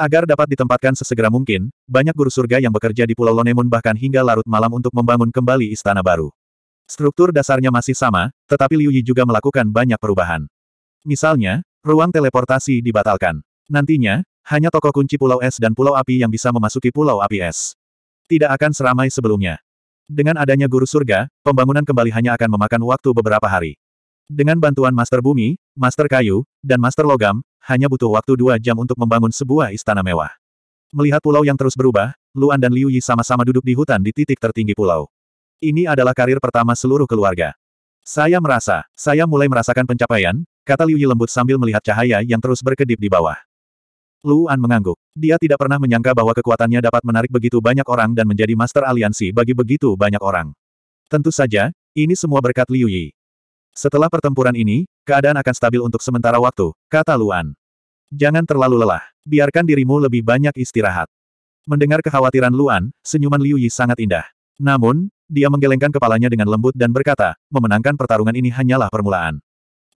Agar dapat ditempatkan sesegera mungkin, banyak guru surga yang bekerja di Pulau Lonemun bahkan hingga larut malam untuk membangun kembali istana baru. Struktur dasarnya masih sama, tetapi Liu Yi juga melakukan banyak perubahan. Misalnya, ruang teleportasi dibatalkan. Nantinya, hanya tokoh kunci Pulau Es dan Pulau Api yang bisa memasuki Pulau Api Es. Tidak akan seramai sebelumnya. Dengan adanya guru surga, pembangunan kembali hanya akan memakan waktu beberapa hari. Dengan bantuan Master Bumi, Master Kayu, dan Master Logam, hanya butuh waktu dua jam untuk membangun sebuah istana mewah. Melihat pulau yang terus berubah, Luan dan Liu Yi sama-sama duduk di hutan di titik tertinggi pulau. Ini adalah karir pertama seluruh keluarga. Saya merasa, saya mulai merasakan pencapaian, kata Liu Yi lembut sambil melihat cahaya yang terus berkedip di bawah. Luan mengangguk. Dia tidak pernah menyangka bahwa kekuatannya dapat menarik begitu banyak orang dan menjadi master aliansi bagi begitu banyak orang. Tentu saja, ini semua berkat Liu Yi. Setelah pertempuran ini, keadaan akan stabil untuk sementara waktu, kata Luan. Jangan terlalu lelah. Biarkan dirimu lebih banyak istirahat. Mendengar kekhawatiran Luan, senyuman Liu Yi sangat indah. Namun, dia menggelengkan kepalanya dengan lembut dan berkata, memenangkan pertarungan ini hanyalah permulaan.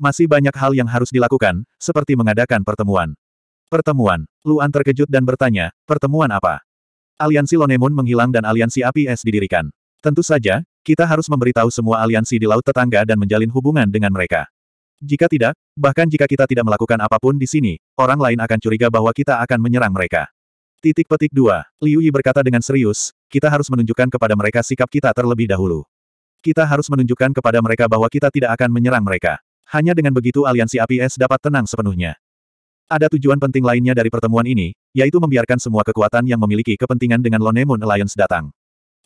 Masih banyak hal yang harus dilakukan, seperti mengadakan pertemuan. Pertemuan. Luan terkejut dan bertanya, pertemuan apa? Aliansi Lonemun menghilang dan aliansi APS didirikan. Tentu saja, kita harus memberitahu semua aliansi di laut tetangga dan menjalin hubungan dengan mereka. Jika tidak, bahkan jika kita tidak melakukan apapun di sini, orang lain akan curiga bahwa kita akan menyerang mereka. Titik petik 2. Liu Yi berkata dengan serius, kita harus menunjukkan kepada mereka sikap kita terlebih dahulu. Kita harus menunjukkan kepada mereka bahwa kita tidak akan menyerang mereka. Hanya dengan begitu aliansi APS dapat tenang sepenuhnya. Ada tujuan penting lainnya dari pertemuan ini, yaitu membiarkan semua kekuatan yang memiliki kepentingan dengan Moon Alliance datang.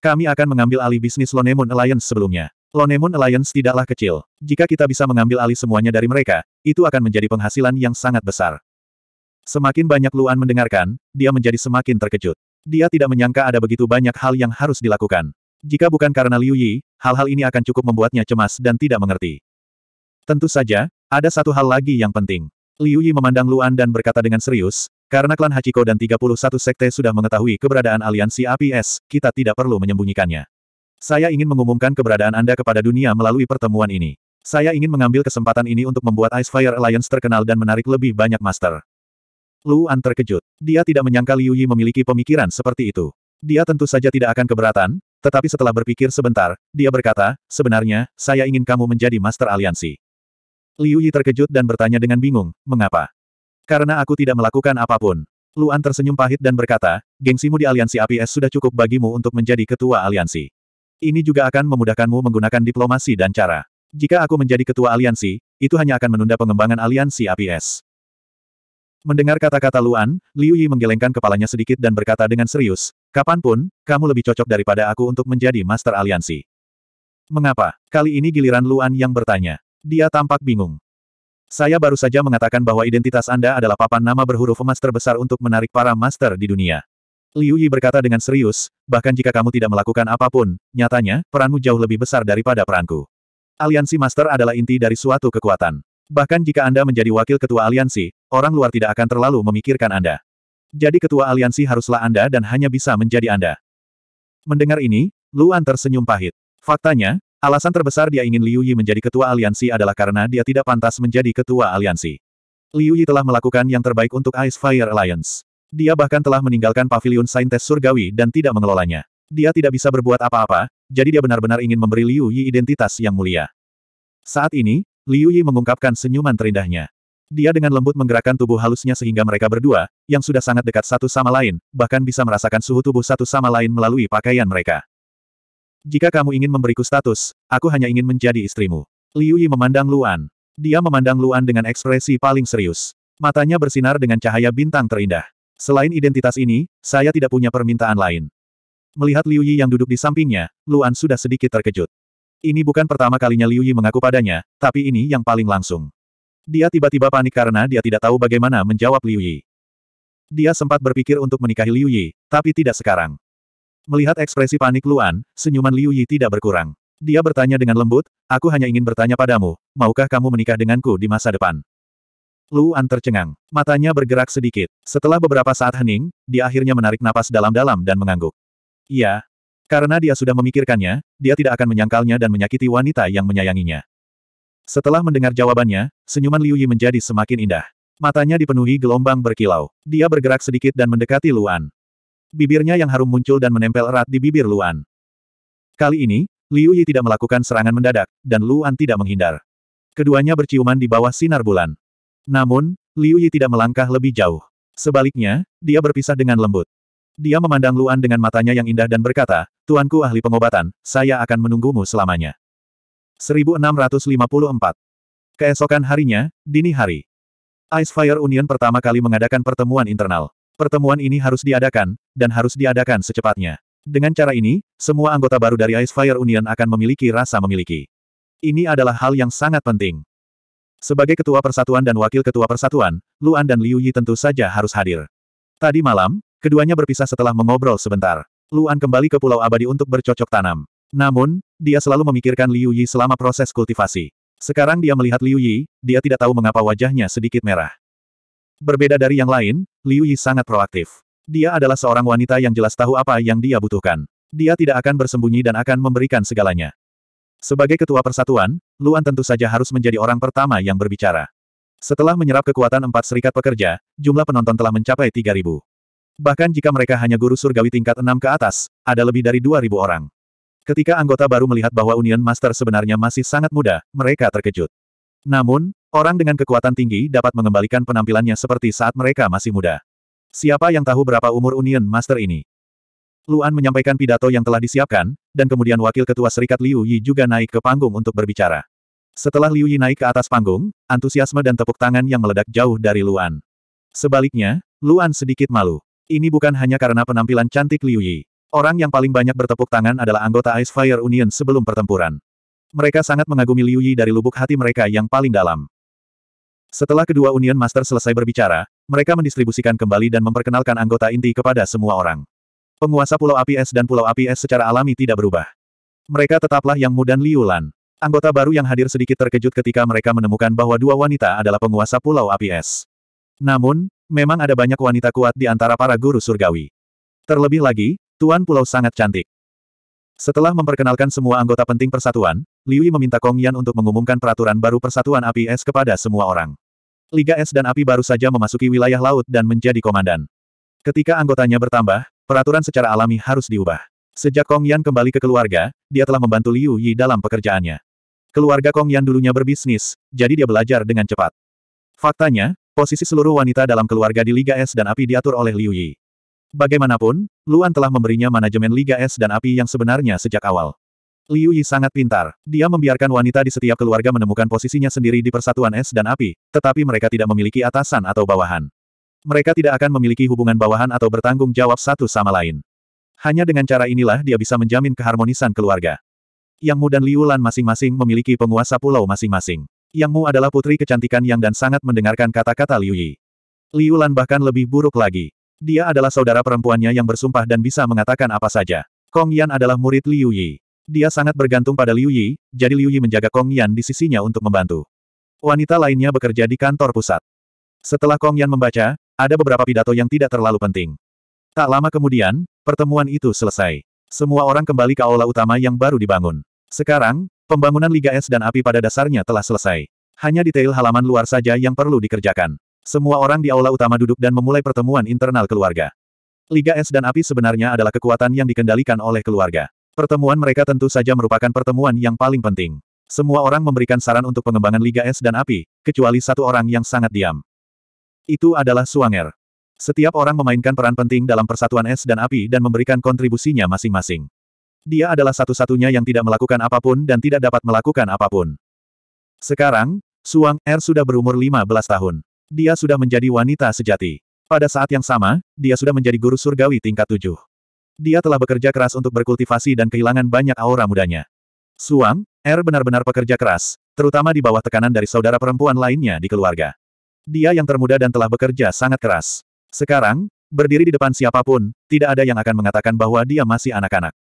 Kami akan mengambil alih bisnis Moon Alliance sebelumnya. Moon Alliance tidaklah kecil. Jika kita bisa mengambil alih semuanya dari mereka, itu akan menjadi penghasilan yang sangat besar. Semakin banyak Luan mendengarkan, dia menjadi semakin terkejut. Dia tidak menyangka ada begitu banyak hal yang harus dilakukan. Jika bukan karena Liu Yi, hal-hal ini akan cukup membuatnya cemas dan tidak mengerti. Tentu saja, ada satu hal lagi yang penting. Liu Yi memandang Luan dan berkata dengan serius, karena klan Hachiko dan 31 sekte sudah mengetahui keberadaan aliansi APS, kita tidak perlu menyembunyikannya. Saya ingin mengumumkan keberadaan Anda kepada dunia melalui pertemuan ini. Saya ingin mengambil kesempatan ini untuk membuat Ice Fire Alliance terkenal dan menarik lebih banyak master. Luan terkejut. Dia tidak menyangka Liu Yi memiliki pemikiran seperti itu. Dia tentu saja tidak akan keberatan, tetapi setelah berpikir sebentar, dia berkata, sebenarnya, saya ingin kamu menjadi master aliansi. Liu Yi terkejut dan bertanya dengan bingung, mengapa? Karena aku tidak melakukan apapun. Luan tersenyum pahit dan berkata, gengsimu di aliansi APS sudah cukup bagimu untuk menjadi ketua aliansi. Ini juga akan memudahkanmu menggunakan diplomasi dan cara. Jika aku menjadi ketua aliansi, itu hanya akan menunda pengembangan aliansi APS. Mendengar kata-kata Luan, Liu Yi menggelengkan kepalanya sedikit dan berkata dengan serius, Kapanpun, kamu lebih cocok daripada aku untuk menjadi Master Aliansi. Mengapa? Kali ini giliran Luan yang bertanya. Dia tampak bingung. Saya baru saja mengatakan bahwa identitas Anda adalah papan nama berhuruf emas terbesar untuk menarik para master di dunia. Liu Yi berkata dengan serius, bahkan jika kamu tidak melakukan apapun, nyatanya, peranmu jauh lebih besar daripada peranku. Aliansi Master adalah inti dari suatu kekuatan. Bahkan jika Anda menjadi wakil ketua aliansi, orang luar tidak akan terlalu memikirkan Anda. Jadi ketua aliansi haruslah Anda dan hanya bisa menjadi Anda. Mendengar ini, Luan tersenyum pahit. Faktanya, alasan terbesar dia ingin Liu Yi menjadi ketua aliansi adalah karena dia tidak pantas menjadi ketua aliansi. Liu Yi telah melakukan yang terbaik untuk Ice Fire Alliance. Dia bahkan telah meninggalkan pavilion saintes surgawi dan tidak mengelolanya. Dia tidak bisa berbuat apa-apa, jadi dia benar-benar ingin memberi Liu Yi identitas yang mulia. Saat ini, Liu Yi mengungkapkan senyuman terindahnya. Dia dengan lembut menggerakkan tubuh halusnya sehingga mereka berdua, yang sudah sangat dekat satu sama lain, bahkan bisa merasakan suhu tubuh satu sama lain melalui pakaian mereka. Jika kamu ingin memberiku status, aku hanya ingin menjadi istrimu. Liu Yi memandang Luan. Dia memandang Luan dengan ekspresi paling serius. Matanya bersinar dengan cahaya bintang terindah. Selain identitas ini, saya tidak punya permintaan lain. Melihat Liu Yi yang duduk di sampingnya, Luan sudah sedikit terkejut. Ini bukan pertama kalinya Liu Yi mengaku padanya, tapi ini yang paling langsung. Dia tiba-tiba panik karena dia tidak tahu bagaimana menjawab Liu Yi. Dia sempat berpikir untuk menikahi Liu Yi, tapi tidak sekarang. Melihat ekspresi panik Luan, senyuman Liu Yi tidak berkurang. Dia bertanya dengan lembut, aku hanya ingin bertanya padamu, maukah kamu menikah denganku di masa depan? Luan tercengang. Matanya bergerak sedikit. Setelah beberapa saat hening, dia akhirnya menarik napas dalam-dalam dan mengangguk. Iya, karena dia sudah memikirkannya, dia tidak akan menyangkalnya dan menyakiti wanita yang menyayanginya. Setelah mendengar jawabannya, senyuman Liu Yi menjadi semakin indah. Matanya dipenuhi gelombang berkilau. Dia bergerak sedikit dan mendekati Luan. Bibirnya yang harum muncul dan menempel erat di bibir Luan. Kali ini, Liu Yi tidak melakukan serangan mendadak, dan Luan tidak menghindar. Keduanya berciuman di bawah sinar bulan. Namun, Liu Yi tidak melangkah lebih jauh. Sebaliknya, dia berpisah dengan lembut. Dia memandang Luan dengan matanya yang indah dan berkata, Tuanku ahli pengobatan, saya akan menunggumu selamanya. 1654. Keesokan harinya, dini hari. Ice Fire Union pertama kali mengadakan pertemuan internal. Pertemuan ini harus diadakan, dan harus diadakan secepatnya. Dengan cara ini, semua anggota baru dari Ice Fire Union akan memiliki rasa memiliki. Ini adalah hal yang sangat penting. Sebagai ketua persatuan dan wakil ketua persatuan, Luan dan Liu Yi tentu saja harus hadir. Tadi malam, keduanya berpisah setelah mengobrol sebentar. Luan kembali ke Pulau Abadi untuk bercocok tanam. Namun, dia selalu memikirkan Liu Yi selama proses kultivasi. Sekarang dia melihat Liu Yi, dia tidak tahu mengapa wajahnya sedikit merah. Berbeda dari yang lain, Liu Yi sangat proaktif. Dia adalah seorang wanita yang jelas tahu apa yang dia butuhkan. Dia tidak akan bersembunyi dan akan memberikan segalanya. Sebagai ketua persatuan, Luan tentu saja harus menjadi orang pertama yang berbicara. Setelah menyerap kekuatan empat serikat pekerja, jumlah penonton telah mencapai 3.000. Bahkan jika mereka hanya guru surgawi tingkat 6 ke atas, ada lebih dari 2.000 orang. Ketika anggota baru melihat bahwa Union Master sebenarnya masih sangat muda, mereka terkejut. Namun, orang dengan kekuatan tinggi dapat mengembalikan penampilannya seperti saat mereka masih muda. Siapa yang tahu berapa umur Union Master ini? Luan menyampaikan pidato yang telah disiapkan, dan kemudian Wakil Ketua Serikat Liu Yi juga naik ke panggung untuk berbicara. Setelah Liu Yi naik ke atas panggung, antusiasme dan tepuk tangan yang meledak jauh dari Luan. Sebaliknya, Luan sedikit malu. Ini bukan hanya karena penampilan cantik Liu Yi. Orang yang paling banyak bertepuk tangan adalah anggota Ice Fire Union sebelum pertempuran. Mereka sangat mengagumi Liu Yi dari lubuk hati mereka yang paling dalam. Setelah kedua Union Master selesai berbicara, mereka mendistribusikan kembali dan memperkenalkan anggota inti kepada semua orang. Penguasa Pulau Api Es dan Pulau Api Es secara alami tidak berubah. Mereka tetaplah Yang Mu dan Liu Lan. Anggota baru yang hadir sedikit terkejut ketika mereka menemukan bahwa dua wanita adalah penguasa Pulau Api Es. Namun, Memang ada banyak wanita kuat di antara para guru surgawi. Terlebih lagi, Tuan Pulau sangat cantik. Setelah memperkenalkan semua anggota penting persatuan, Liwi meminta Kong Yan untuk mengumumkan peraturan baru persatuan api es kepada semua orang. Liga es dan api baru saja memasuki wilayah laut dan menjadi komandan. Ketika anggotanya bertambah, peraturan secara alami harus diubah. Sejak Kong Yan kembali ke keluarga, dia telah membantu Liu Yi dalam pekerjaannya. Keluarga Kong Yan dulunya berbisnis, jadi dia belajar dengan cepat. Faktanya, Posisi seluruh wanita dalam keluarga di Liga S dan Api diatur oleh Liu Yi. Bagaimanapun, Luan telah memberinya manajemen Liga S dan Api yang sebenarnya sejak awal. Liu Yi sangat pintar. Dia membiarkan wanita di setiap keluarga menemukan posisinya sendiri di persatuan es dan api, tetapi mereka tidak memiliki atasan atau bawahan. Mereka tidak akan memiliki hubungan bawahan atau bertanggung jawab satu sama lain. Hanya dengan cara inilah dia bisa menjamin keharmonisan keluarga. Yang Mu dan Liu Lan masing-masing memiliki penguasa pulau masing-masing. Yang Mu adalah putri kecantikan yang dan sangat mendengarkan kata-kata Liu Yi. Liu Lan bahkan lebih buruk lagi. Dia adalah saudara perempuannya yang bersumpah dan bisa mengatakan apa saja. Kong Yan adalah murid Liu Yi. Dia sangat bergantung pada Liu Yi, jadi Liu Yi menjaga Kong Yan di sisinya untuk membantu. Wanita lainnya bekerja di kantor pusat. Setelah Kong Yan membaca, ada beberapa pidato yang tidak terlalu penting. Tak lama kemudian, pertemuan itu selesai. Semua orang kembali ke aula utama yang baru dibangun. Sekarang, Pembangunan Liga S dan api pada dasarnya telah selesai. Hanya detail halaman luar saja yang perlu dikerjakan. Semua orang di aula utama duduk dan memulai pertemuan internal keluarga. Liga S dan api sebenarnya adalah kekuatan yang dikendalikan oleh keluarga. Pertemuan mereka tentu saja merupakan pertemuan yang paling penting. Semua orang memberikan saran untuk pengembangan Liga S dan api, kecuali satu orang yang sangat diam. Itu adalah Suanger. Setiap orang memainkan peran penting dalam persatuan es dan api dan memberikan kontribusinya masing-masing dia adalah satu-satunya yang tidak melakukan apapun dan tidak dapat melakukan apapun. Sekarang, Suang Er sudah berumur 15 tahun. Dia sudah menjadi wanita sejati. Pada saat yang sama, dia sudah menjadi guru surgawi tingkat tujuh. Dia telah bekerja keras untuk berkultivasi dan kehilangan banyak aura mudanya. Suang, Er benar-benar pekerja keras, terutama di bawah tekanan dari saudara perempuan lainnya di keluarga. Dia yang termuda dan telah bekerja sangat keras. Sekarang, berdiri di depan siapapun, tidak ada yang akan mengatakan bahwa dia masih anak-anak.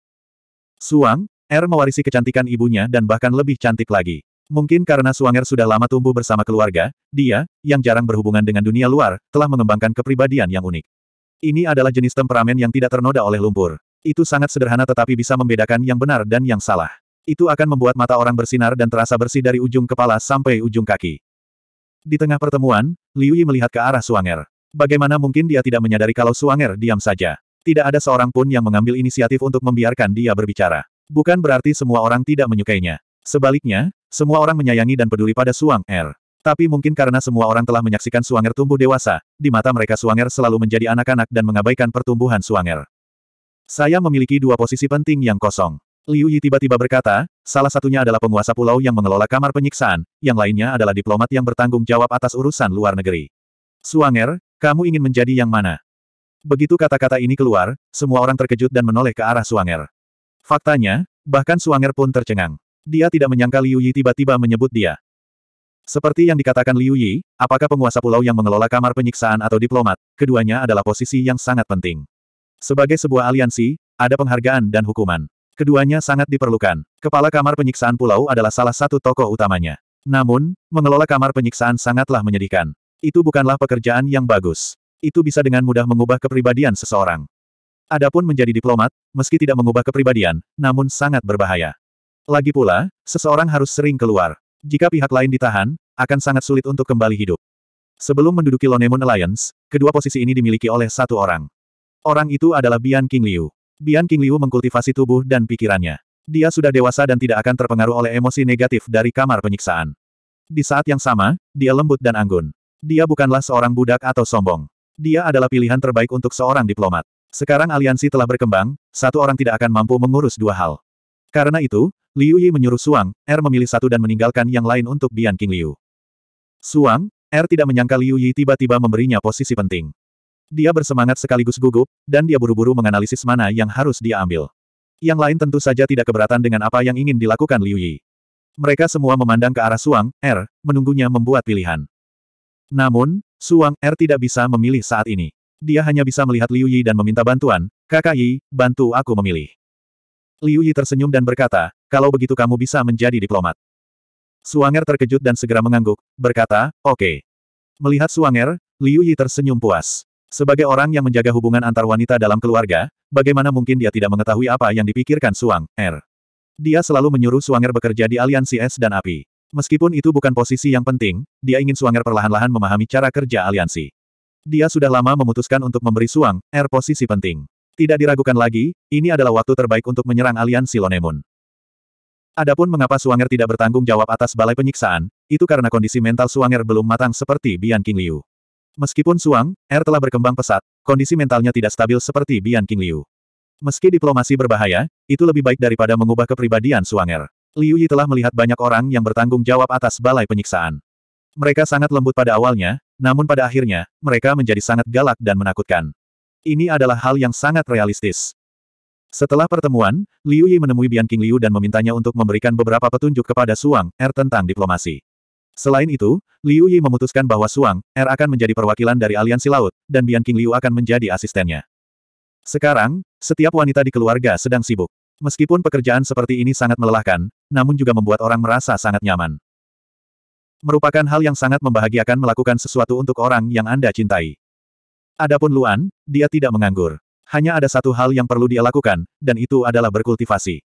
Suang, Er mewarisi kecantikan ibunya dan bahkan lebih cantik lagi. Mungkin karena Suanger sudah lama tumbuh bersama keluarga, dia, yang jarang berhubungan dengan dunia luar, telah mengembangkan kepribadian yang unik. Ini adalah jenis temperamen yang tidak ternoda oleh lumpur. Itu sangat sederhana tetapi bisa membedakan yang benar dan yang salah. Itu akan membuat mata orang bersinar dan terasa bersih dari ujung kepala sampai ujung kaki. Di tengah pertemuan, Liu Yi melihat ke arah Suanger. Bagaimana mungkin dia tidak menyadari kalau Suanger diam saja? Tidak ada seorang pun yang mengambil inisiatif untuk membiarkan dia berbicara. Bukan berarti semua orang tidak menyukainya. Sebaliknya, semua orang menyayangi dan peduli pada Suang Er. Tapi mungkin karena semua orang telah menyaksikan Suanger tumbuh dewasa, di mata mereka Suanger selalu menjadi anak-anak dan mengabaikan pertumbuhan Suanger. Saya memiliki dua posisi penting yang kosong. Liu Yi tiba-tiba berkata, salah satunya adalah penguasa pulau yang mengelola kamar penyiksaan, yang lainnya adalah diplomat yang bertanggung jawab atas urusan luar negeri. Suanger, kamu ingin menjadi yang mana? Begitu kata-kata ini keluar, semua orang terkejut dan menoleh ke arah Suanger. Faktanya, bahkan Suanger pun tercengang. Dia tidak menyangka Liu Yi tiba-tiba menyebut dia. Seperti yang dikatakan Liu Yi, apakah penguasa pulau yang mengelola kamar penyiksaan atau diplomat, keduanya adalah posisi yang sangat penting. Sebagai sebuah aliansi, ada penghargaan dan hukuman. Keduanya sangat diperlukan. Kepala kamar penyiksaan pulau adalah salah satu tokoh utamanya. Namun, mengelola kamar penyiksaan sangatlah menyedihkan. Itu bukanlah pekerjaan yang bagus itu bisa dengan mudah mengubah kepribadian seseorang. Adapun menjadi diplomat, meski tidak mengubah kepribadian, namun sangat berbahaya. Lagi pula, seseorang harus sering keluar. Jika pihak lain ditahan, akan sangat sulit untuk kembali hidup. Sebelum menduduki Lonemon Alliance, kedua posisi ini dimiliki oleh satu orang. Orang itu adalah Bian King Liu. Bian King Liu mengkultivasi tubuh dan pikirannya. Dia sudah dewasa dan tidak akan terpengaruh oleh emosi negatif dari kamar penyiksaan. Di saat yang sama, dia lembut dan anggun. Dia bukanlah seorang budak atau sombong. Dia adalah pilihan terbaik untuk seorang diplomat. Sekarang aliansi telah berkembang, satu orang tidak akan mampu mengurus dua hal. Karena itu, Liu Yi menyuruh Suang, Er memilih satu dan meninggalkan yang lain untuk Bian King Liu. Suang, Er tidak menyangka Liu Yi tiba-tiba memberinya posisi penting. Dia bersemangat sekaligus gugup, dan dia buru-buru menganalisis mana yang harus dia ambil. Yang lain tentu saja tidak keberatan dengan apa yang ingin dilakukan Liu Yi. Mereka semua memandang ke arah Suang, Er, menunggunya membuat pilihan. Namun, Suang Er tidak bisa memilih saat ini. Dia hanya bisa melihat Liu Yi dan meminta bantuan, kakak Yi, bantu aku memilih. Liu Yi tersenyum dan berkata, kalau begitu kamu bisa menjadi diplomat. Suanger terkejut dan segera mengangguk, berkata, oke. Okay. Melihat Suanger, Liu Yi tersenyum puas. Sebagai orang yang menjaga hubungan antar wanita dalam keluarga, bagaimana mungkin dia tidak mengetahui apa yang dipikirkan Suang Er. Dia selalu menyuruh Suanger bekerja di aliansi es dan api. Meskipun itu bukan posisi yang penting, dia ingin Suanger perlahan-lahan memahami cara kerja aliansi. Dia sudah lama memutuskan untuk memberi Suang, R posisi penting. Tidak diragukan lagi, ini adalah waktu terbaik untuk menyerang aliansi Lonemun. Adapun mengapa Suanger tidak bertanggung jawab atas balai penyiksaan, itu karena kondisi mental Suanger belum matang seperti Bian King Liu. Meskipun Suang, R telah berkembang pesat, kondisi mentalnya tidak stabil seperti Bian King Liu. Meski diplomasi berbahaya, itu lebih baik daripada mengubah kepribadian Suanger. Liu Yi telah melihat banyak orang yang bertanggung jawab atas balai penyiksaan. Mereka sangat lembut pada awalnya, namun pada akhirnya, mereka menjadi sangat galak dan menakutkan. Ini adalah hal yang sangat realistis. Setelah pertemuan, Liu Yi menemui Bian King Liu dan memintanya untuk memberikan beberapa petunjuk kepada Suang Er tentang diplomasi. Selain itu, Liu Yi memutuskan bahwa Suang Er akan menjadi perwakilan dari aliansi laut, dan Bian King Liu akan menjadi asistennya. Sekarang, setiap wanita di keluarga sedang sibuk. Meskipun pekerjaan seperti ini sangat melelahkan, namun juga membuat orang merasa sangat nyaman. Merupakan hal yang sangat membahagiakan melakukan sesuatu untuk orang yang Anda cintai. Adapun Luan, dia tidak menganggur. Hanya ada satu hal yang perlu dia lakukan, dan itu adalah berkultivasi.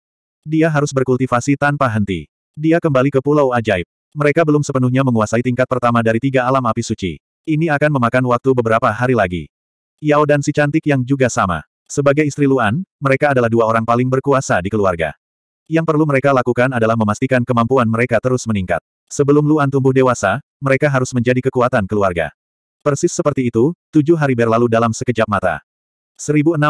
Dia harus berkultivasi tanpa henti. Dia kembali ke Pulau Ajaib. Mereka belum sepenuhnya menguasai tingkat pertama dari tiga alam api suci. Ini akan memakan waktu beberapa hari lagi. Yao dan si cantik yang juga sama. Sebagai istri Luan, mereka adalah dua orang paling berkuasa di keluarga. Yang perlu mereka lakukan adalah memastikan kemampuan mereka terus meningkat. Sebelum Luan tumbuh dewasa, mereka harus menjadi kekuatan keluarga. Persis seperti itu, tujuh hari berlalu dalam sekejap mata. 1655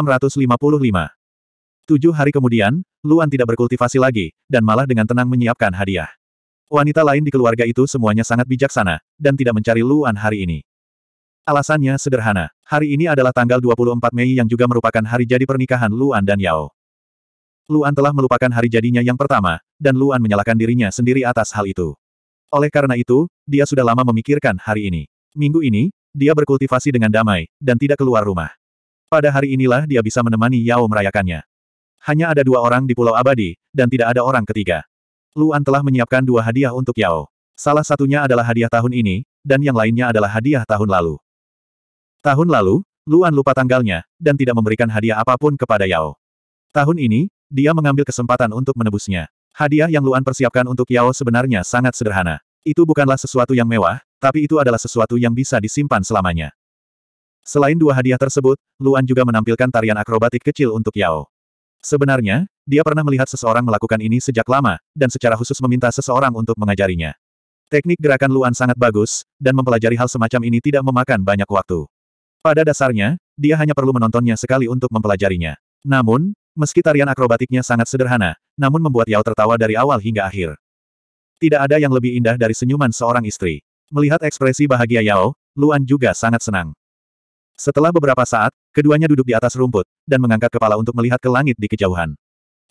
Tujuh hari kemudian, Luan tidak berkultivasi lagi, dan malah dengan tenang menyiapkan hadiah. Wanita lain di keluarga itu semuanya sangat bijaksana, dan tidak mencari Luan hari ini. Alasannya sederhana, hari ini adalah tanggal 24 Mei yang juga merupakan hari jadi pernikahan Luan dan Yao. Luan telah melupakan hari jadinya yang pertama, dan Luan menyalahkan dirinya sendiri atas hal itu. Oleh karena itu, dia sudah lama memikirkan hari ini. Minggu ini, dia berkultivasi dengan damai, dan tidak keluar rumah. Pada hari inilah dia bisa menemani Yao merayakannya. Hanya ada dua orang di Pulau Abadi, dan tidak ada orang ketiga. Luan telah menyiapkan dua hadiah untuk Yao. Salah satunya adalah hadiah tahun ini, dan yang lainnya adalah hadiah tahun lalu. Tahun lalu, Luan lupa tanggalnya, dan tidak memberikan hadiah apapun kepada Yao. Tahun ini, dia mengambil kesempatan untuk menebusnya. Hadiah yang Luan persiapkan untuk Yao sebenarnya sangat sederhana. Itu bukanlah sesuatu yang mewah, tapi itu adalah sesuatu yang bisa disimpan selamanya. Selain dua hadiah tersebut, Luan juga menampilkan tarian akrobatik kecil untuk Yao. Sebenarnya, dia pernah melihat seseorang melakukan ini sejak lama, dan secara khusus meminta seseorang untuk mengajarinya. Teknik gerakan Luan sangat bagus, dan mempelajari hal semacam ini tidak memakan banyak waktu. Pada dasarnya, dia hanya perlu menontonnya sekali untuk mempelajarinya. Namun, Meski tarian akrobatiknya sangat sederhana, namun membuat Yao tertawa dari awal hingga akhir. Tidak ada yang lebih indah dari senyuman seorang istri. Melihat ekspresi bahagia Yao, Luan juga sangat senang. Setelah beberapa saat, keduanya duduk di atas rumput, dan mengangkat kepala untuk melihat ke langit di kejauhan.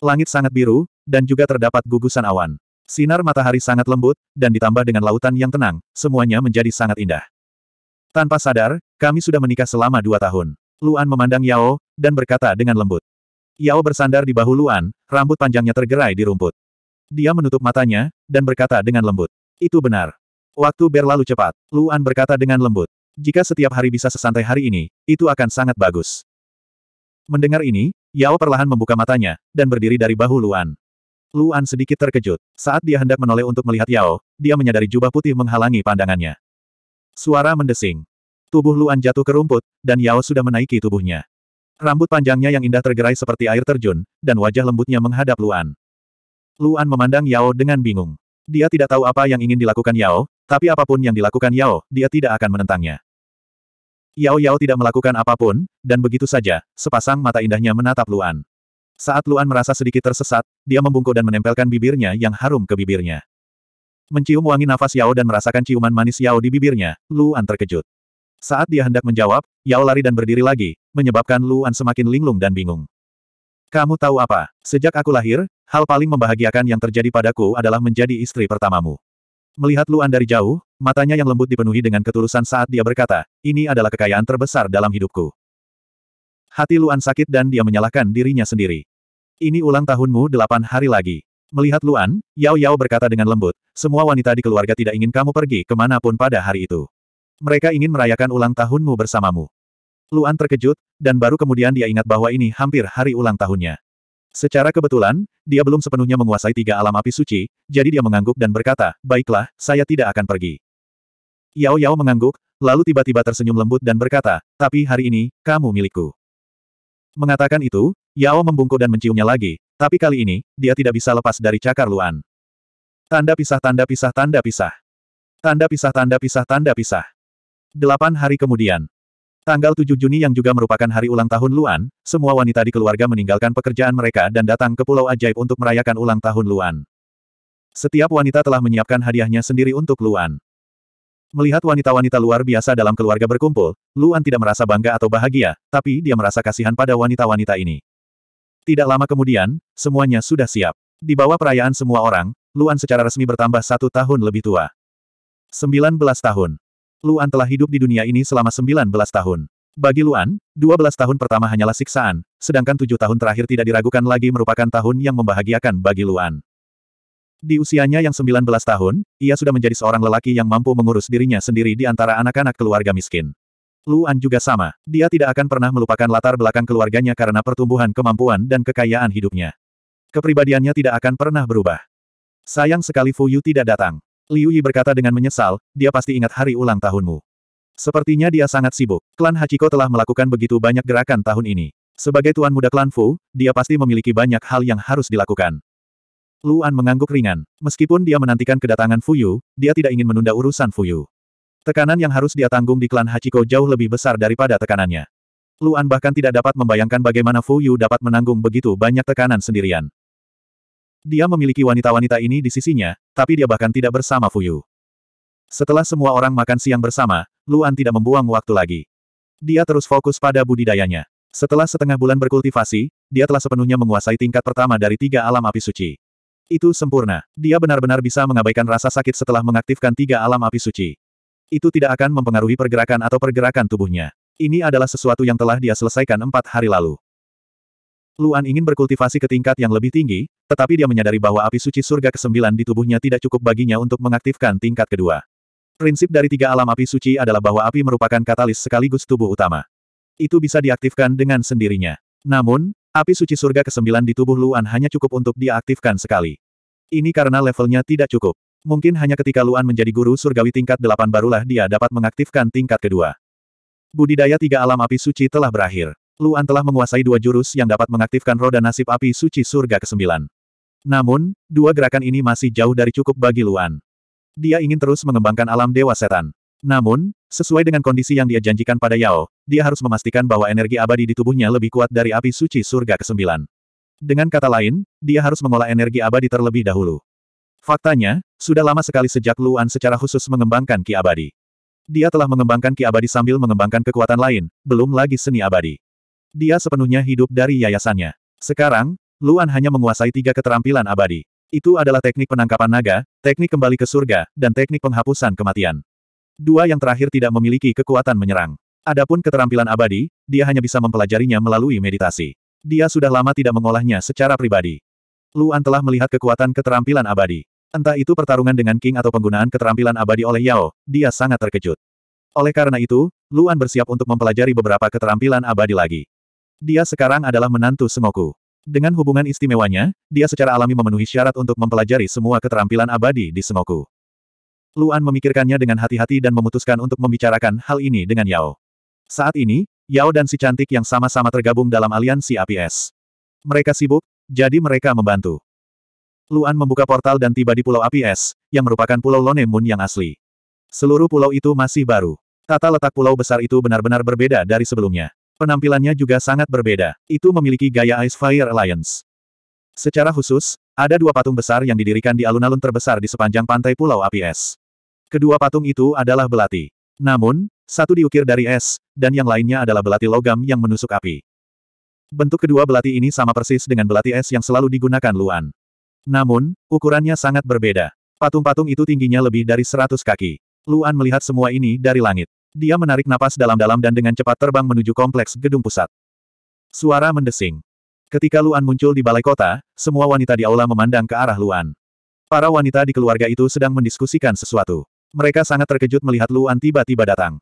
Langit sangat biru, dan juga terdapat gugusan awan. Sinar matahari sangat lembut, dan ditambah dengan lautan yang tenang, semuanya menjadi sangat indah. Tanpa sadar, kami sudah menikah selama dua tahun. Luan memandang Yao, dan berkata dengan lembut. Yao bersandar di bahu Luan, rambut panjangnya tergerai di rumput. Dia menutup matanya, dan berkata dengan lembut. Itu benar. Waktu berlalu cepat, Luan berkata dengan lembut. Jika setiap hari bisa sesantai hari ini, itu akan sangat bagus. Mendengar ini, Yao perlahan membuka matanya, dan berdiri dari bahu Luan. Luan sedikit terkejut. Saat dia hendak menoleh untuk melihat Yao, dia menyadari jubah putih menghalangi pandangannya. Suara mendesing. Tubuh Luan jatuh ke rumput, dan Yao sudah menaiki tubuhnya. Rambut panjangnya yang indah tergerai seperti air terjun, dan wajah lembutnya menghadap Luan. Luan memandang Yao dengan bingung. Dia tidak tahu apa yang ingin dilakukan Yao, tapi apapun yang dilakukan Yao, dia tidak akan menentangnya. Yao Yao tidak melakukan apapun, dan begitu saja, sepasang mata indahnya menatap Luan. Saat Luan merasa sedikit tersesat, dia membungkuk dan menempelkan bibirnya yang harum ke bibirnya. Mencium wangi nafas Yao dan merasakan ciuman manis Yao di bibirnya, Luan terkejut. Saat dia hendak menjawab, Yao lari dan berdiri lagi, menyebabkan Luan semakin linglung dan bingung. Kamu tahu apa? Sejak aku lahir, hal paling membahagiakan yang terjadi padaku adalah menjadi istri pertamamu. Melihat Luan dari jauh, matanya yang lembut dipenuhi dengan ketulusan saat dia berkata, ini adalah kekayaan terbesar dalam hidupku. Hati Luan sakit dan dia menyalahkan dirinya sendiri. Ini ulang tahunmu delapan hari lagi. Melihat Luan, Yao Yao berkata dengan lembut, semua wanita di keluarga tidak ingin kamu pergi kemanapun pada hari itu. Mereka ingin merayakan ulang tahunmu bersamamu. Luan terkejut, dan baru kemudian dia ingat bahwa ini hampir hari ulang tahunnya. Secara kebetulan, dia belum sepenuhnya menguasai tiga alam api suci, jadi dia mengangguk dan berkata, Baiklah, saya tidak akan pergi. Yao Yao mengangguk, lalu tiba-tiba tersenyum lembut dan berkata, Tapi hari ini, kamu milikku. Mengatakan itu, Yao membungkuk dan menciumnya lagi, tapi kali ini, dia tidak bisa lepas dari cakar Luan. Tanda pisah tanda pisah tanda pisah. Tanda pisah tanda pisah tanda pisah. Delapan hari kemudian. Tanggal 7 Juni yang juga merupakan hari ulang tahun Luan, semua wanita di keluarga meninggalkan pekerjaan mereka dan datang ke Pulau Ajaib untuk merayakan ulang tahun Luan. Setiap wanita telah menyiapkan hadiahnya sendiri untuk Luan. Melihat wanita-wanita luar biasa dalam keluarga berkumpul, Luan tidak merasa bangga atau bahagia, tapi dia merasa kasihan pada wanita-wanita ini. Tidak lama kemudian, semuanya sudah siap. Di bawah perayaan semua orang, Luan secara resmi bertambah satu tahun lebih tua. 19 tahun. Luan telah hidup di dunia ini selama 19 tahun. Bagi Luan, 12 tahun pertama hanyalah siksaan, sedangkan 7 tahun terakhir tidak diragukan lagi merupakan tahun yang membahagiakan bagi Luan. Di usianya yang 19 tahun, ia sudah menjadi seorang lelaki yang mampu mengurus dirinya sendiri di antara anak-anak keluarga miskin. Luan juga sama. Dia tidak akan pernah melupakan latar belakang keluarganya karena pertumbuhan kemampuan dan kekayaan hidupnya. Kepribadiannya tidak akan pernah berubah. Sayang sekali Fuyu tidak datang. Liu Yi berkata dengan menyesal, dia pasti ingat hari ulang tahunmu. Sepertinya dia sangat sibuk. Klan Hachiko telah melakukan begitu banyak gerakan tahun ini. Sebagai tuan muda klan Fu, dia pasti memiliki banyak hal yang harus dilakukan. Luan mengangguk ringan. Meskipun dia menantikan kedatangan Fu Yu, dia tidak ingin menunda urusan Fu Yu. Tekanan yang harus dia tanggung di klan Hachiko jauh lebih besar daripada tekanannya. Luan bahkan tidak dapat membayangkan bagaimana Fu Yu dapat menanggung begitu banyak tekanan sendirian. Dia memiliki wanita-wanita ini di sisinya, tapi dia bahkan tidak bersama Fuyu. Setelah semua orang makan siang bersama, Luan tidak membuang waktu lagi. Dia terus fokus pada budidayanya. Setelah setengah bulan berkultivasi, dia telah sepenuhnya menguasai tingkat pertama dari tiga alam api suci. Itu sempurna. Dia benar-benar bisa mengabaikan rasa sakit setelah mengaktifkan tiga alam api suci. Itu tidak akan mempengaruhi pergerakan atau pergerakan tubuhnya. Ini adalah sesuatu yang telah dia selesaikan empat hari lalu. Luan ingin berkultivasi ke tingkat yang lebih tinggi, tetapi dia menyadari bahwa api suci surga ke-9 di tubuhnya tidak cukup baginya untuk mengaktifkan tingkat kedua. Prinsip dari tiga alam api suci adalah bahwa api merupakan katalis sekaligus tubuh utama. Itu bisa diaktifkan dengan sendirinya. Namun, api suci surga ke-9 di tubuh Luan hanya cukup untuk diaktifkan sekali. Ini karena levelnya tidak cukup. Mungkin hanya ketika Luan menjadi guru surgawi tingkat 8 barulah dia dapat mengaktifkan tingkat kedua. Budidaya tiga alam api suci telah berakhir. Luan telah menguasai dua jurus yang dapat mengaktifkan roda nasib api suci surga ke-9. Namun, dua gerakan ini masih jauh dari cukup bagi Luan. Dia ingin terus mengembangkan alam dewa setan. Namun, sesuai dengan kondisi yang dia janjikan pada Yao, dia harus memastikan bahwa energi abadi di tubuhnya lebih kuat dari api suci surga ke-9. Dengan kata lain, dia harus mengolah energi abadi terlebih dahulu. Faktanya, sudah lama sekali sejak Luan secara khusus mengembangkan Ki Abadi. Dia telah mengembangkan Ki Abadi sambil mengembangkan kekuatan lain, belum lagi seni abadi. Dia sepenuhnya hidup dari yayasannya. Sekarang, Luan hanya menguasai tiga keterampilan abadi. Itu adalah teknik penangkapan naga, teknik kembali ke surga, dan teknik penghapusan kematian. Dua yang terakhir tidak memiliki kekuatan menyerang. Adapun keterampilan abadi, dia hanya bisa mempelajarinya melalui meditasi. Dia sudah lama tidak mengolahnya secara pribadi. Luan telah melihat kekuatan keterampilan abadi. Entah itu pertarungan dengan King atau penggunaan keterampilan abadi oleh Yao, dia sangat terkejut. Oleh karena itu, Luan bersiap untuk mempelajari beberapa keterampilan abadi lagi. Dia sekarang adalah menantu Sengoku. Dengan hubungan istimewanya, dia secara alami memenuhi syarat untuk mempelajari semua keterampilan abadi di Sengoku. Luan memikirkannya dengan hati-hati dan memutuskan untuk membicarakan hal ini dengan Yao. Saat ini, Yao dan si cantik yang sama-sama tergabung dalam aliansi APS. Mereka sibuk, jadi mereka membantu. Luan membuka portal dan tiba di Pulau APS, yang merupakan Pulau Lone Moon yang asli. Seluruh pulau itu masih baru. Tata letak pulau besar itu benar-benar berbeda dari sebelumnya. Penampilannya juga sangat berbeda. Itu memiliki gaya Ice Fire Alliance. Secara khusus, ada dua patung besar yang didirikan di alun-alun terbesar di sepanjang pantai Pulau Api Es. Kedua patung itu adalah belati. Namun, satu diukir dari es, dan yang lainnya adalah belati logam yang menusuk api. Bentuk kedua belati ini sama persis dengan belati es yang selalu digunakan Luan. Namun, ukurannya sangat berbeda. Patung-patung itu tingginya lebih dari 100 kaki. Luan melihat semua ini dari langit. Dia menarik napas dalam-dalam dan dengan cepat terbang menuju kompleks gedung pusat. Suara mendesing. Ketika Luan muncul di balai kota, semua wanita di aula memandang ke arah Luan. Para wanita di keluarga itu sedang mendiskusikan sesuatu. Mereka sangat terkejut melihat Luan tiba-tiba datang.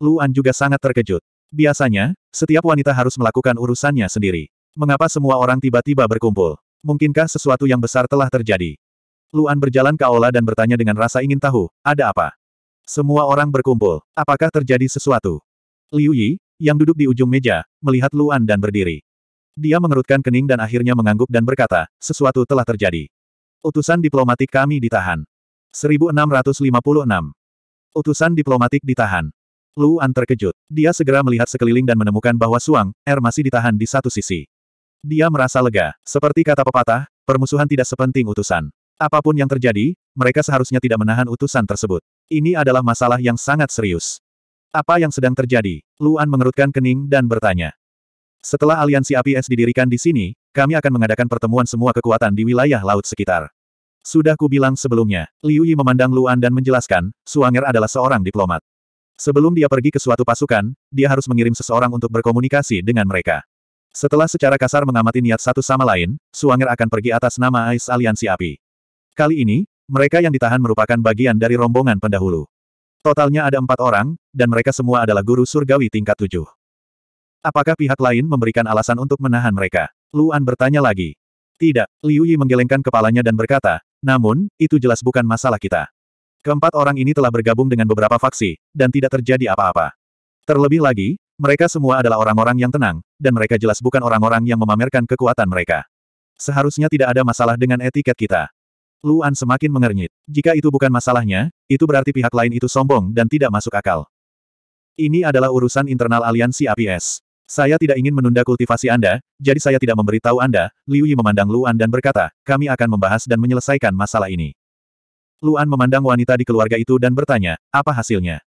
Luan juga sangat terkejut. Biasanya, setiap wanita harus melakukan urusannya sendiri. Mengapa semua orang tiba-tiba berkumpul? Mungkinkah sesuatu yang besar telah terjadi? Luan berjalan ke aula dan bertanya dengan rasa ingin tahu, ada apa? Semua orang berkumpul. Apakah terjadi sesuatu? Liu Yi, yang duduk di ujung meja, melihat Luan dan berdiri. Dia mengerutkan kening dan akhirnya mengangguk dan berkata, sesuatu telah terjadi. Utusan diplomatik kami ditahan. 1656. Utusan diplomatik ditahan. Luan terkejut. Dia segera melihat sekeliling dan menemukan bahwa Suang, Er masih ditahan di satu sisi. Dia merasa lega. Seperti kata pepatah, permusuhan tidak sepenting utusan. Apapun yang terjadi, mereka seharusnya tidak menahan utusan tersebut. Ini adalah masalah yang sangat serius. Apa yang sedang terjadi? Luan mengerutkan kening dan bertanya. Setelah aliansi APS didirikan di sini, kami akan mengadakan pertemuan semua kekuatan di wilayah laut sekitar. Sudah kubilang sebelumnya, Liu Yi memandang Luan dan menjelaskan, Suanger adalah seorang diplomat. Sebelum dia pergi ke suatu pasukan, dia harus mengirim seseorang untuk berkomunikasi dengan mereka. Setelah secara kasar mengamati niat satu sama lain, Suanger akan pergi atas nama Ais Aliansi Api. Kali ini, mereka yang ditahan merupakan bagian dari rombongan pendahulu. Totalnya ada empat orang, dan mereka semua adalah guru surgawi tingkat tujuh. Apakah pihak lain memberikan alasan untuk menahan mereka? Luan bertanya lagi. Tidak, Liu Yi menggelengkan kepalanya dan berkata, namun, itu jelas bukan masalah kita. Keempat orang ini telah bergabung dengan beberapa faksi, dan tidak terjadi apa-apa. Terlebih lagi, mereka semua adalah orang-orang yang tenang, dan mereka jelas bukan orang-orang yang memamerkan kekuatan mereka. Seharusnya tidak ada masalah dengan etiket kita. Luan semakin mengernyit. Jika itu bukan masalahnya, itu berarti pihak lain itu sombong dan tidak masuk akal. Ini adalah urusan internal aliansi APS. Saya tidak ingin menunda kultivasi Anda, jadi saya tidak memberitahu Anda, Liu Yi memandang Luan dan berkata, kami akan membahas dan menyelesaikan masalah ini. Luan memandang wanita di keluarga itu dan bertanya, apa hasilnya?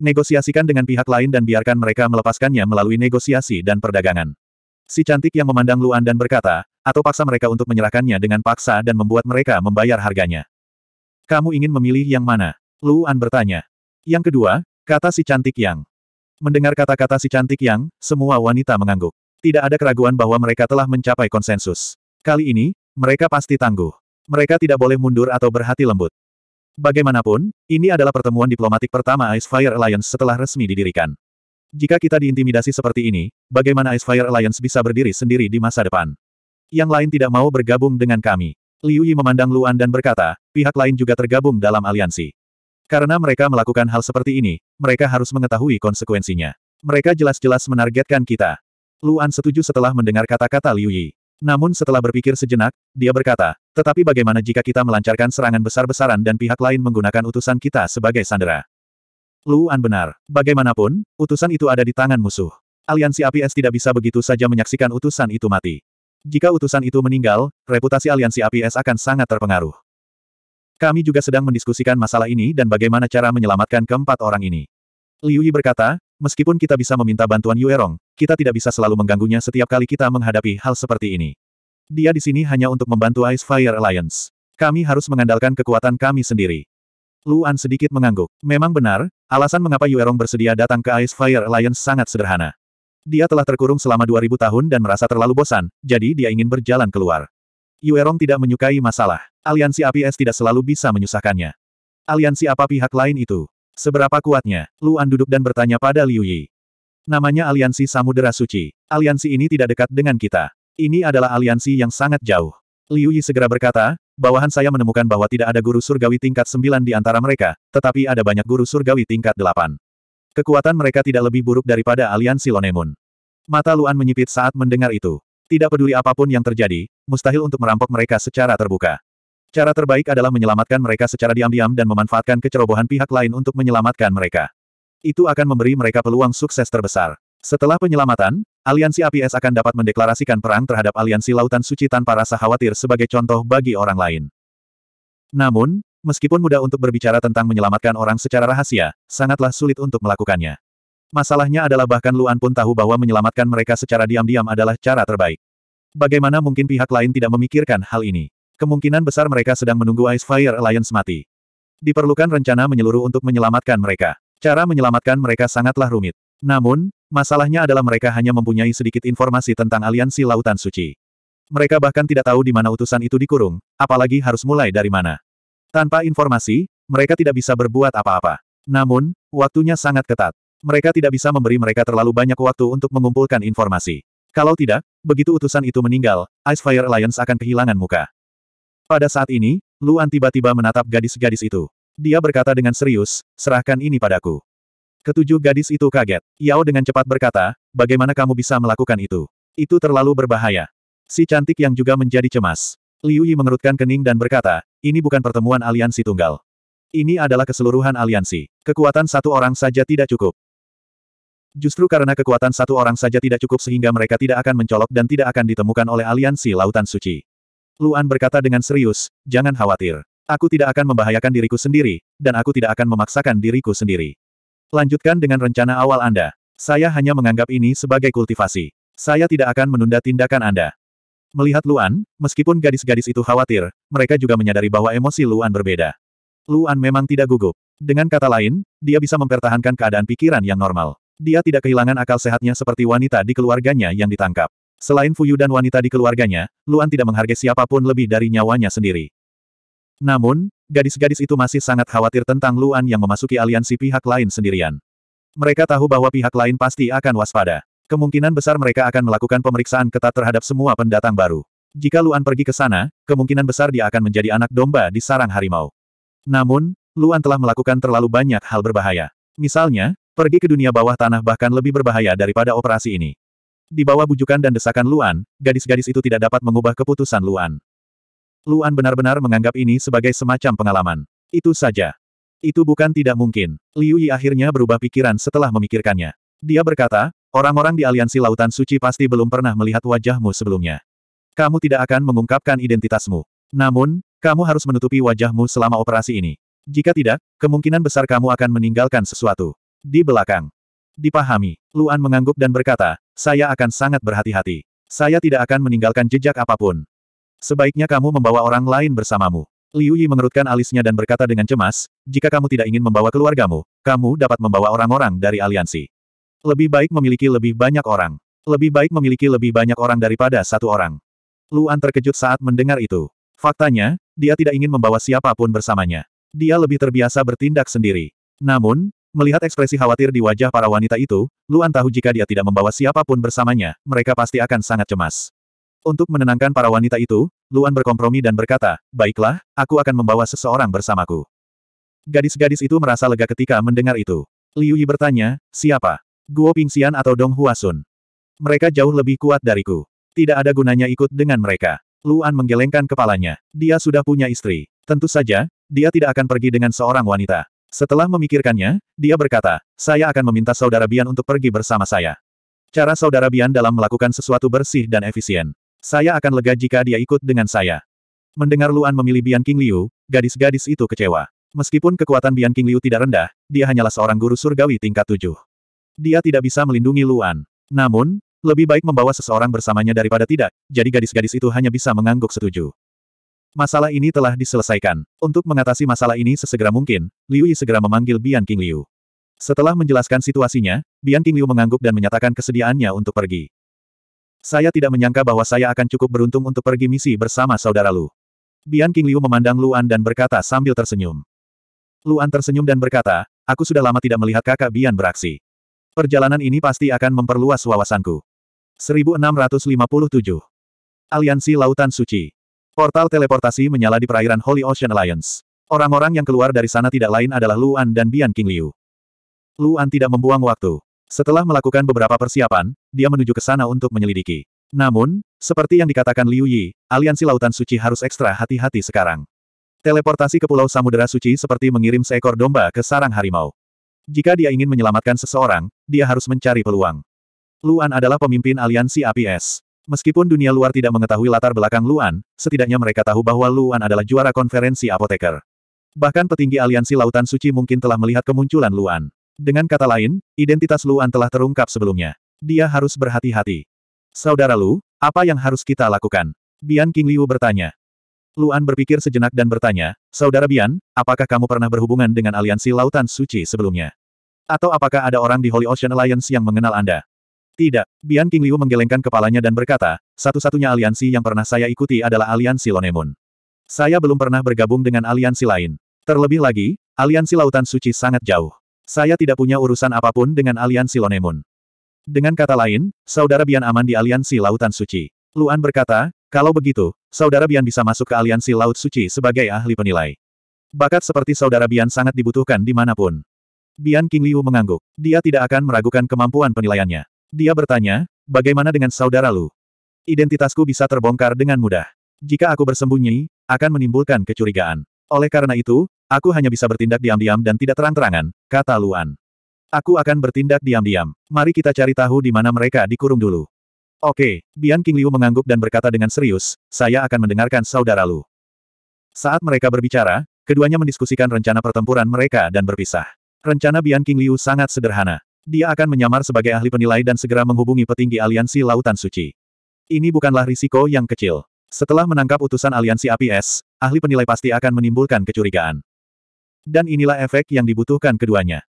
Negosiasikan dengan pihak lain dan biarkan mereka melepaskannya melalui negosiasi dan perdagangan. Si cantik yang memandang Luan dan berkata, atau paksa mereka untuk menyerahkannya dengan paksa dan membuat mereka membayar harganya. Kamu ingin memilih yang mana? Luan bertanya. Yang kedua, kata si cantik yang. Mendengar kata-kata si cantik yang, semua wanita mengangguk. Tidak ada keraguan bahwa mereka telah mencapai konsensus. Kali ini, mereka pasti tangguh. Mereka tidak boleh mundur atau berhati lembut. Bagaimanapun, ini adalah pertemuan diplomatik pertama Ice Fire Alliance setelah resmi didirikan. Jika kita diintimidasi seperti ini, bagaimana Ice Fire Alliance bisa berdiri sendiri di masa depan? Yang lain tidak mau bergabung dengan kami. Liu Yi memandang Luan dan berkata, pihak lain juga tergabung dalam aliansi. Karena mereka melakukan hal seperti ini, mereka harus mengetahui konsekuensinya. Mereka jelas-jelas menargetkan kita. Luan setuju setelah mendengar kata-kata Liu Yi. Namun setelah berpikir sejenak, dia berkata, tetapi bagaimana jika kita melancarkan serangan besar-besaran dan pihak lain menggunakan utusan kita sebagai sandera? Luan benar. Bagaimanapun, utusan itu ada di tangan musuh. Aliansi APS tidak bisa begitu saja menyaksikan utusan itu mati. Jika utusan itu meninggal, reputasi aliansi APS akan sangat terpengaruh. Kami juga sedang mendiskusikan masalah ini dan bagaimana cara menyelamatkan keempat orang ini. Liu Yi berkata, meskipun kita bisa meminta bantuan Yue Rong, kita tidak bisa selalu mengganggunya setiap kali kita menghadapi hal seperti ini. Dia di sini hanya untuk membantu Ice Fire Alliance. Kami harus mengandalkan kekuatan kami sendiri. Luan sedikit mengangguk. Memang benar, alasan mengapa Yue Rong bersedia datang ke Ice Fire Alliance sangat sederhana. Dia telah terkurung selama 2000 tahun dan merasa terlalu bosan, jadi dia ingin berjalan keluar. Yuerong tidak menyukai masalah. Aliansi Api Es tidak selalu bisa menyusahkannya. Aliansi apa pihak lain itu? Seberapa kuatnya? Luan duduk dan bertanya pada Liu Yi. Namanya Aliansi Samudera Suci. Aliansi ini tidak dekat dengan kita. Ini adalah aliansi yang sangat jauh. Liu Yi segera berkata, bawahan saya menemukan bahwa tidak ada guru surgawi tingkat 9 di antara mereka, tetapi ada banyak guru surgawi tingkat 8. Kekuatan mereka tidak lebih buruk daripada aliansi Lonemun. Mata Luan menyipit saat mendengar itu. Tidak peduli apapun yang terjadi, mustahil untuk merampok mereka secara terbuka. Cara terbaik adalah menyelamatkan mereka secara diam-diam dan memanfaatkan kecerobohan pihak lain untuk menyelamatkan mereka. Itu akan memberi mereka peluang sukses terbesar. Setelah penyelamatan, aliansi APS akan dapat mendeklarasikan perang terhadap aliansi Lautan Suci tanpa rasa khawatir sebagai contoh bagi orang lain. Namun, Meskipun mudah untuk berbicara tentang menyelamatkan orang secara rahasia, sangatlah sulit untuk melakukannya. Masalahnya adalah bahkan Luan pun tahu bahwa menyelamatkan mereka secara diam-diam adalah cara terbaik. Bagaimana mungkin pihak lain tidak memikirkan hal ini? Kemungkinan besar mereka sedang menunggu Ice Fire Alliance mati. Diperlukan rencana menyeluruh untuk menyelamatkan mereka. Cara menyelamatkan mereka sangatlah rumit. Namun, masalahnya adalah mereka hanya mempunyai sedikit informasi tentang aliansi Lautan Suci. Mereka bahkan tidak tahu di mana utusan itu dikurung, apalagi harus mulai dari mana. Tanpa informasi, mereka tidak bisa berbuat apa-apa. Namun, waktunya sangat ketat. Mereka tidak bisa memberi mereka terlalu banyak waktu untuk mengumpulkan informasi. Kalau tidak, begitu utusan itu meninggal, Ice Fire Alliance akan kehilangan muka. Pada saat ini, Luan tiba-tiba menatap gadis-gadis itu. Dia berkata dengan serius, serahkan ini padaku. Ketujuh gadis itu kaget. Yao dengan cepat berkata, bagaimana kamu bisa melakukan itu? Itu terlalu berbahaya. Si cantik yang juga menjadi cemas. Liu Yi mengerutkan kening dan berkata, ini bukan pertemuan aliansi tunggal. Ini adalah keseluruhan aliansi. Kekuatan satu orang saja tidak cukup. Justru karena kekuatan satu orang saja tidak cukup sehingga mereka tidak akan mencolok dan tidak akan ditemukan oleh aliansi Lautan Suci. Luan berkata dengan serius, jangan khawatir. Aku tidak akan membahayakan diriku sendiri, dan aku tidak akan memaksakan diriku sendiri. Lanjutkan dengan rencana awal Anda. Saya hanya menganggap ini sebagai kultivasi. Saya tidak akan menunda tindakan Anda. Melihat Luan, meskipun gadis-gadis itu khawatir, mereka juga menyadari bahwa emosi Luan berbeda. Luan memang tidak gugup. Dengan kata lain, dia bisa mempertahankan keadaan pikiran yang normal. Dia tidak kehilangan akal sehatnya seperti wanita di keluarganya yang ditangkap. Selain Fuyu dan wanita di keluarganya, Luan tidak menghargai siapapun lebih dari nyawanya sendiri. Namun, gadis-gadis itu masih sangat khawatir tentang Luan yang memasuki aliansi pihak lain sendirian. Mereka tahu bahwa pihak lain pasti akan waspada. Kemungkinan besar mereka akan melakukan pemeriksaan ketat terhadap semua pendatang baru. Jika Luan pergi ke sana, kemungkinan besar dia akan menjadi anak domba di sarang harimau. Namun, Luan telah melakukan terlalu banyak hal berbahaya. Misalnya, pergi ke dunia bawah tanah bahkan lebih berbahaya daripada operasi ini. Di bawah bujukan dan desakan Luan, gadis-gadis itu tidak dapat mengubah keputusan Luan. Luan benar-benar menganggap ini sebagai semacam pengalaman. Itu saja. Itu bukan tidak mungkin. Liu Yi akhirnya berubah pikiran setelah memikirkannya. Dia berkata, Orang-orang di aliansi Lautan Suci pasti belum pernah melihat wajahmu sebelumnya. Kamu tidak akan mengungkapkan identitasmu. Namun, kamu harus menutupi wajahmu selama operasi ini. Jika tidak, kemungkinan besar kamu akan meninggalkan sesuatu. Di belakang. Dipahami, Luan mengangguk dan berkata, saya akan sangat berhati-hati. Saya tidak akan meninggalkan jejak apapun. Sebaiknya kamu membawa orang lain bersamamu. Liu Yi mengerutkan alisnya dan berkata dengan cemas, jika kamu tidak ingin membawa keluargamu, kamu dapat membawa orang-orang dari aliansi. Lebih baik memiliki lebih banyak orang. Lebih baik memiliki lebih banyak orang daripada satu orang. Luan terkejut saat mendengar itu. Faktanya, dia tidak ingin membawa siapapun bersamanya. Dia lebih terbiasa bertindak sendiri. Namun, melihat ekspresi khawatir di wajah para wanita itu, Luan tahu jika dia tidak membawa siapapun bersamanya, mereka pasti akan sangat cemas. Untuk menenangkan para wanita itu, Luan berkompromi dan berkata, baiklah, aku akan membawa seseorang bersamaku. Gadis-gadis itu merasa lega ketika mendengar itu. Liu Yi bertanya, siapa? Guo Pingxian atau Dong Huasun. Mereka jauh lebih kuat dariku. Tidak ada gunanya ikut dengan mereka. Luan menggelengkan kepalanya. Dia sudah punya istri. Tentu saja, dia tidak akan pergi dengan seorang wanita. Setelah memikirkannya, dia berkata, saya akan meminta saudara Bian untuk pergi bersama saya. Cara saudara Bian dalam melakukan sesuatu bersih dan efisien. Saya akan lega jika dia ikut dengan saya. Mendengar Luan memilih Bian King Liu, gadis-gadis itu kecewa. Meskipun kekuatan Bian King Liu tidak rendah, dia hanyalah seorang guru surgawi tingkat tujuh. Dia tidak bisa melindungi Luan. Namun, lebih baik membawa seseorang bersamanya daripada tidak, jadi gadis-gadis itu hanya bisa mengangguk setuju. Masalah ini telah diselesaikan. Untuk mengatasi masalah ini sesegera mungkin, Liu Yi segera memanggil Bian King Liu. Setelah menjelaskan situasinya, Bian King Liu mengangguk dan menyatakan kesediaannya untuk pergi. Saya tidak menyangka bahwa saya akan cukup beruntung untuk pergi misi bersama saudara Lu. Bian King Liu memandang Luan dan berkata sambil tersenyum. Luan tersenyum dan berkata, aku sudah lama tidak melihat kakak Bian beraksi. Perjalanan ini pasti akan memperluas wawasanku. 1657. Aliansi Lautan Suci. Portal teleportasi menyala di perairan Holy Ocean Alliance. Orang-orang yang keluar dari sana tidak lain adalah Luan dan Bian King Liu. Luan tidak membuang waktu. Setelah melakukan beberapa persiapan, dia menuju ke sana untuk menyelidiki. Namun, seperti yang dikatakan Liu Yi, aliansi Lautan Suci harus ekstra hati-hati sekarang. Teleportasi ke Pulau Samudera Suci seperti mengirim seekor domba ke sarang harimau. Jika dia ingin menyelamatkan seseorang, dia harus mencari peluang. Luan adalah pemimpin aliansi APS. Meskipun dunia luar tidak mengetahui latar belakang Luan, setidaknya mereka tahu bahwa Luan adalah juara konferensi apoteker. Bahkan petinggi aliansi Lautan Suci mungkin telah melihat kemunculan Luan. Dengan kata lain, identitas Luan telah terungkap sebelumnya. Dia harus berhati-hati. Saudara Lu, apa yang harus kita lakukan? Bian King Liu bertanya. Luan berpikir sejenak dan bertanya, Saudara Bian, apakah kamu pernah berhubungan dengan aliansi Lautan Suci sebelumnya? Atau apakah ada orang di Holy Ocean Alliance yang mengenal Anda? Tidak, Bian King Liu menggelengkan kepalanya dan berkata, satu-satunya aliansi yang pernah saya ikuti adalah aliansi Lonemun. Saya belum pernah bergabung dengan aliansi lain. Terlebih lagi, aliansi Lautan Suci sangat jauh. Saya tidak punya urusan apapun dengan aliansi Lonemun. Dengan kata lain, saudara Bian aman di aliansi Lautan Suci. Luan berkata, kalau begitu, Saudara Bian bisa masuk ke aliansi Laut Suci sebagai ahli penilai. Bakat seperti Saudara Bian sangat dibutuhkan di dimanapun. Bian King Liu mengangguk. Dia tidak akan meragukan kemampuan penilaiannya. Dia bertanya, bagaimana dengan Saudara Lu? Identitasku bisa terbongkar dengan mudah. Jika aku bersembunyi, akan menimbulkan kecurigaan. Oleh karena itu, aku hanya bisa bertindak diam-diam dan tidak terang-terangan, kata Luan. Aku akan bertindak diam-diam. Mari kita cari tahu di mana mereka dikurung dulu. Oke, Bian King Liu mengangguk dan berkata dengan serius, saya akan mendengarkan saudara Lu. Saat mereka berbicara, keduanya mendiskusikan rencana pertempuran mereka dan berpisah. Rencana Bian King Liu sangat sederhana. Dia akan menyamar sebagai ahli penilai dan segera menghubungi petinggi aliansi Lautan Suci. Ini bukanlah risiko yang kecil. Setelah menangkap utusan aliansi APS, ahli penilai pasti akan menimbulkan kecurigaan. Dan inilah efek yang dibutuhkan keduanya.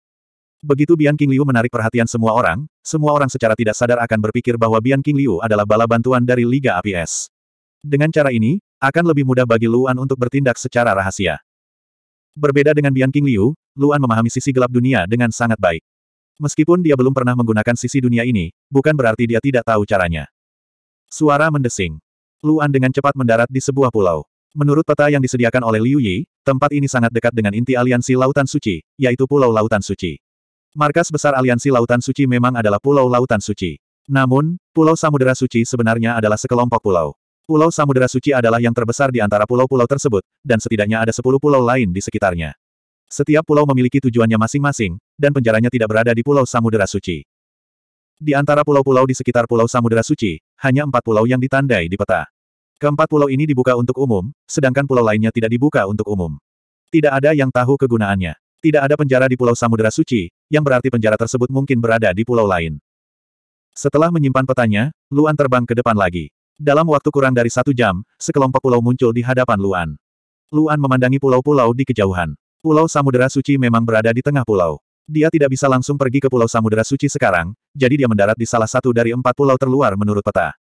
Begitu Bian King Liu menarik perhatian semua orang, semua orang secara tidak sadar akan berpikir bahwa Bian King Liu adalah bala bantuan dari Liga APS. Dengan cara ini, akan lebih mudah bagi Luan untuk bertindak secara rahasia. Berbeda dengan Bian King Liu, Luan memahami sisi gelap dunia dengan sangat baik. Meskipun dia belum pernah menggunakan sisi dunia ini, bukan berarti dia tidak tahu caranya. Suara mendesing. Luan dengan cepat mendarat di sebuah pulau. Menurut peta yang disediakan oleh Liu Yi, tempat ini sangat dekat dengan inti aliansi Lautan Suci, yaitu Pulau Lautan Suci. Markas besar Aliansi Lautan Suci memang adalah Pulau Lautan Suci. Namun, Pulau Samudera Suci sebenarnya adalah sekelompok pulau. Pulau Samudera Suci adalah yang terbesar di antara pulau-pulau tersebut, dan setidaknya ada 10 pulau lain di sekitarnya. Setiap pulau memiliki tujuannya masing-masing, dan penjaranya tidak berada di Pulau Samudera Suci. Di antara pulau-pulau di sekitar Pulau Samudera Suci, hanya empat pulau yang ditandai di peta. Keempat pulau ini dibuka untuk umum, sedangkan pulau lainnya tidak dibuka untuk umum. Tidak ada yang tahu kegunaannya. Tidak ada penjara di Pulau Samudera Suci, yang berarti penjara tersebut mungkin berada di pulau lain. Setelah menyimpan petanya, Luan terbang ke depan lagi. Dalam waktu kurang dari satu jam, sekelompok pulau muncul di hadapan Luan. Luan memandangi pulau-pulau di kejauhan. Pulau Samudera Suci memang berada di tengah pulau. Dia tidak bisa langsung pergi ke Pulau Samudera Suci sekarang, jadi dia mendarat di salah satu dari empat pulau terluar menurut peta.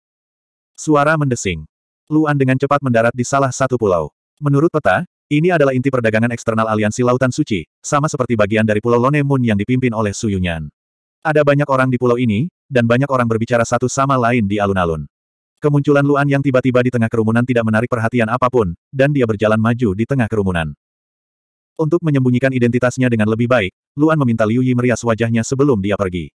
Suara mendesing. Luan dengan cepat mendarat di salah satu pulau. Menurut peta, ini adalah inti perdagangan eksternal aliansi Lautan Suci, sama seperti bagian dari Pulau Lone Moon yang dipimpin oleh Su Yunyan. Ada banyak orang di pulau ini, dan banyak orang berbicara satu sama lain di alun-alun. Kemunculan Luan yang tiba-tiba di tengah kerumunan tidak menarik perhatian apapun, dan dia berjalan maju di tengah kerumunan. Untuk menyembunyikan identitasnya dengan lebih baik, Luan meminta Liu Yi merias wajahnya sebelum dia pergi.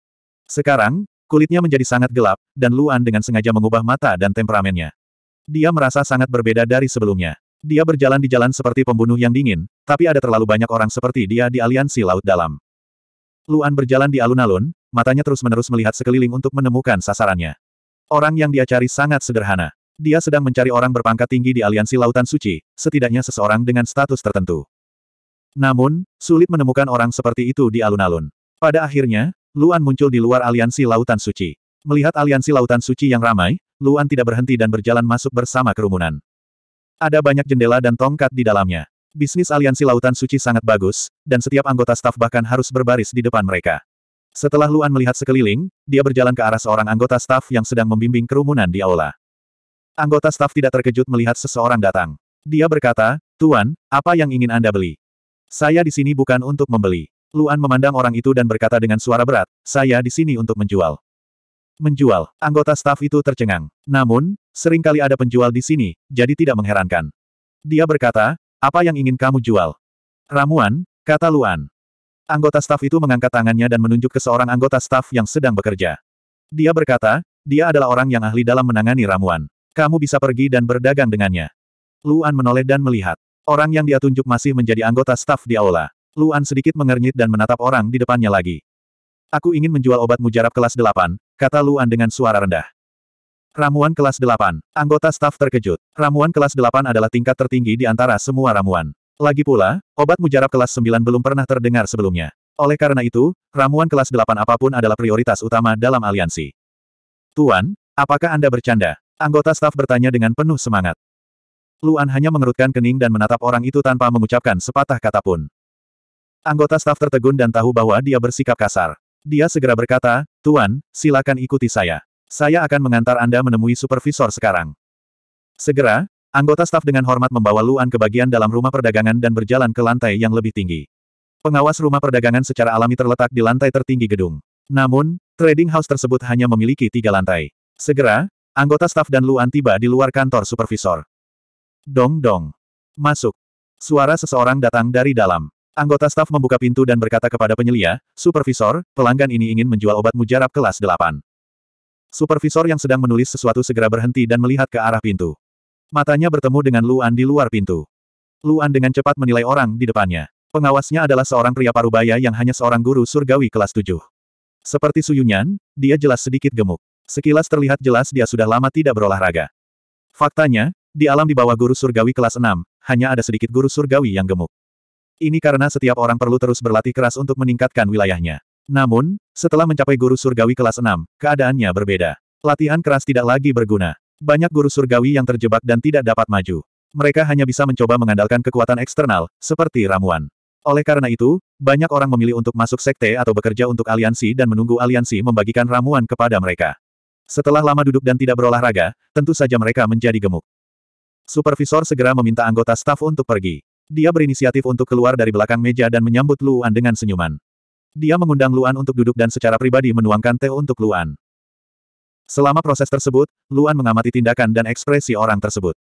Sekarang, kulitnya menjadi sangat gelap, dan Luan dengan sengaja mengubah mata dan temperamennya. Dia merasa sangat berbeda dari sebelumnya. Dia berjalan di jalan seperti pembunuh yang dingin, tapi ada terlalu banyak orang seperti dia di aliansi laut dalam. Luan berjalan di alun-alun, matanya terus-menerus melihat sekeliling untuk menemukan sasarannya. Orang yang dia cari sangat sederhana. Dia sedang mencari orang berpangkat tinggi di aliansi lautan suci, setidaknya seseorang dengan status tertentu. Namun, sulit menemukan orang seperti itu di alun-alun. Pada akhirnya, Luan muncul di luar aliansi lautan suci. Melihat aliansi lautan suci yang ramai, Luan tidak berhenti dan berjalan masuk bersama kerumunan. Ada banyak jendela dan tongkat di dalamnya. Bisnis aliansi lautan suci sangat bagus, dan setiap anggota staf bahkan harus berbaris di depan mereka. Setelah Luan melihat sekeliling, dia berjalan ke arah seorang anggota staf yang sedang membimbing kerumunan di aula. Anggota staf tidak terkejut melihat seseorang datang. Dia berkata, Tuan, apa yang ingin Anda beli? Saya di sini bukan untuk membeli. Luan memandang orang itu dan berkata dengan suara berat, saya di sini untuk menjual. Menjual, anggota staf itu tercengang. Namun, seringkali ada penjual di sini, jadi tidak mengherankan. Dia berkata, apa yang ingin kamu jual? Ramuan, kata Luan. Anggota staf itu mengangkat tangannya dan menunjuk ke seorang anggota staf yang sedang bekerja. Dia berkata, dia adalah orang yang ahli dalam menangani ramuan. Kamu bisa pergi dan berdagang dengannya. Luan menoleh dan melihat. Orang yang dia tunjuk masih menjadi anggota staf di aula. Luan sedikit mengernyit dan menatap orang di depannya lagi. Aku ingin menjual obat mujarab kelas 8, kata Luan dengan suara rendah. Ramuan kelas 8. Anggota staf terkejut. Ramuan kelas 8 adalah tingkat tertinggi di antara semua ramuan. Lagi pula, obat mujarab kelas 9 belum pernah terdengar sebelumnya. Oleh karena itu, ramuan kelas 8 apapun adalah prioritas utama dalam aliansi. Tuan, apakah Anda bercanda? Anggota staf bertanya dengan penuh semangat. Luan hanya mengerutkan kening dan menatap orang itu tanpa mengucapkan sepatah kata pun. Anggota staf tertegun dan tahu bahwa dia bersikap kasar. Dia segera berkata, Tuan, silakan ikuti saya. Saya akan mengantar Anda menemui supervisor sekarang. Segera, anggota staf dengan hormat membawa Luan ke bagian dalam rumah perdagangan dan berjalan ke lantai yang lebih tinggi. Pengawas rumah perdagangan secara alami terletak di lantai tertinggi gedung. Namun, trading house tersebut hanya memiliki tiga lantai. Segera, anggota staf dan Luan tiba di luar kantor supervisor. Dong dong. Masuk. Suara seseorang datang dari dalam. Anggota staf membuka pintu dan berkata kepada penyelia, Supervisor, pelanggan ini ingin menjual obat mujarab kelas 8. Supervisor yang sedang menulis sesuatu segera berhenti dan melihat ke arah pintu. Matanya bertemu dengan Luan di luar pintu. Luan dengan cepat menilai orang di depannya. Pengawasnya adalah seorang pria parubaya yang hanya seorang guru surgawi kelas 7. Seperti Suyunyan, dia jelas sedikit gemuk. Sekilas terlihat jelas dia sudah lama tidak berolahraga. Faktanya, di alam di bawah guru surgawi kelas 6, hanya ada sedikit guru surgawi yang gemuk. Ini karena setiap orang perlu terus berlatih keras untuk meningkatkan wilayahnya. Namun, setelah mencapai guru surgawi kelas 6, keadaannya berbeda. Latihan keras tidak lagi berguna. Banyak guru surgawi yang terjebak dan tidak dapat maju. Mereka hanya bisa mencoba mengandalkan kekuatan eksternal, seperti ramuan. Oleh karena itu, banyak orang memilih untuk masuk sekte atau bekerja untuk aliansi dan menunggu aliansi membagikan ramuan kepada mereka. Setelah lama duduk dan tidak berolahraga, tentu saja mereka menjadi gemuk. Supervisor segera meminta anggota staf untuk pergi. Dia berinisiatif untuk keluar dari belakang meja dan menyambut Luan dengan senyuman. Dia mengundang Luan untuk duduk dan secara pribadi menuangkan teh untuk Luan. Selama proses tersebut, Luan mengamati tindakan dan ekspresi orang tersebut.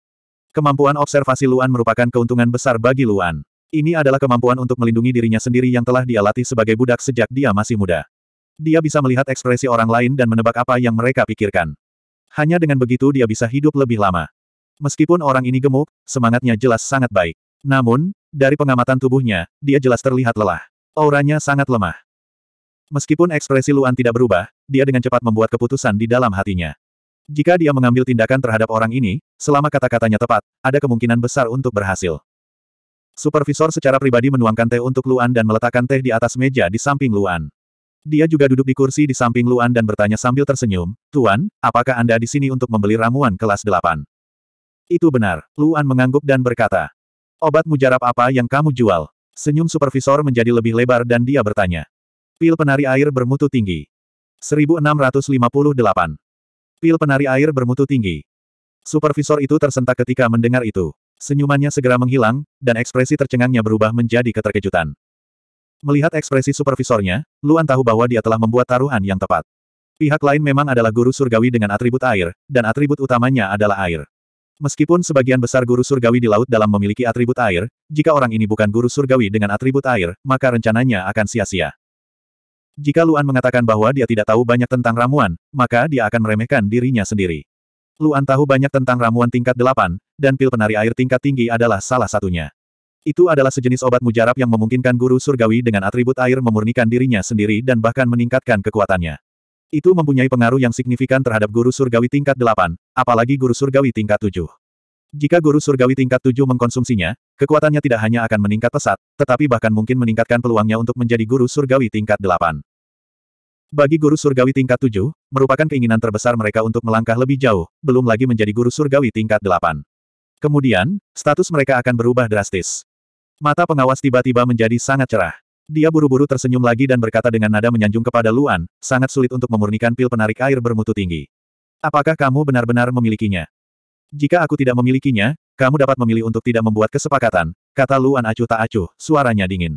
Kemampuan observasi Luan merupakan keuntungan besar bagi Luan. Ini adalah kemampuan untuk melindungi dirinya sendiri yang telah dia latih sebagai budak sejak dia masih muda. Dia bisa melihat ekspresi orang lain dan menebak apa yang mereka pikirkan. Hanya dengan begitu dia bisa hidup lebih lama. Meskipun orang ini gemuk, semangatnya jelas sangat baik. Namun, dari pengamatan tubuhnya, dia jelas terlihat lelah. Auranya sangat lemah. Meskipun ekspresi Luan tidak berubah, dia dengan cepat membuat keputusan di dalam hatinya. Jika dia mengambil tindakan terhadap orang ini, selama kata-katanya tepat, ada kemungkinan besar untuk berhasil. Supervisor secara pribadi menuangkan teh untuk Luan dan meletakkan teh di atas meja di samping Luan. Dia juga duduk di kursi di samping Luan dan bertanya sambil tersenyum, Tuan, apakah Anda di sini untuk membeli ramuan kelas 8? Itu benar, Luan mengangguk dan berkata, Obat mujarab apa yang kamu jual? Senyum supervisor menjadi lebih lebar dan dia bertanya. Pil penari air bermutu tinggi. 1658. Pil penari air bermutu tinggi. Supervisor itu tersentak ketika mendengar itu. Senyumannya segera menghilang, dan ekspresi tercengangnya berubah menjadi keterkejutan. Melihat ekspresi supervisornya, Luan tahu bahwa dia telah membuat taruhan yang tepat. Pihak lain memang adalah guru surgawi dengan atribut air, dan atribut utamanya adalah air. Meskipun sebagian besar guru surgawi di laut dalam memiliki atribut air, jika orang ini bukan guru surgawi dengan atribut air, maka rencananya akan sia-sia. Jika Luan mengatakan bahwa dia tidak tahu banyak tentang ramuan, maka dia akan meremehkan dirinya sendiri. Luan tahu banyak tentang ramuan tingkat delapan, dan pil penari air tingkat tinggi adalah salah satunya. Itu adalah sejenis obat mujarab yang memungkinkan guru surgawi dengan atribut air memurnikan dirinya sendiri dan bahkan meningkatkan kekuatannya. Itu mempunyai pengaruh yang signifikan terhadap guru surgawi tingkat 8, apalagi guru surgawi tingkat 7. Jika guru surgawi tingkat 7 mengkonsumsinya, kekuatannya tidak hanya akan meningkat pesat, tetapi bahkan mungkin meningkatkan peluangnya untuk menjadi guru surgawi tingkat 8. Bagi guru surgawi tingkat 7, merupakan keinginan terbesar mereka untuk melangkah lebih jauh, belum lagi menjadi guru surgawi tingkat 8. Kemudian, status mereka akan berubah drastis. Mata pengawas tiba-tiba menjadi sangat cerah. Dia buru-buru tersenyum lagi dan berkata dengan nada menyanjung kepada Luan, sangat sulit untuk memurnikan pil penarik air bermutu tinggi. Apakah kamu benar-benar memilikinya? Jika aku tidak memilikinya, kamu dapat memilih untuk tidak membuat kesepakatan, kata Luan acuh tak acuh, suaranya dingin.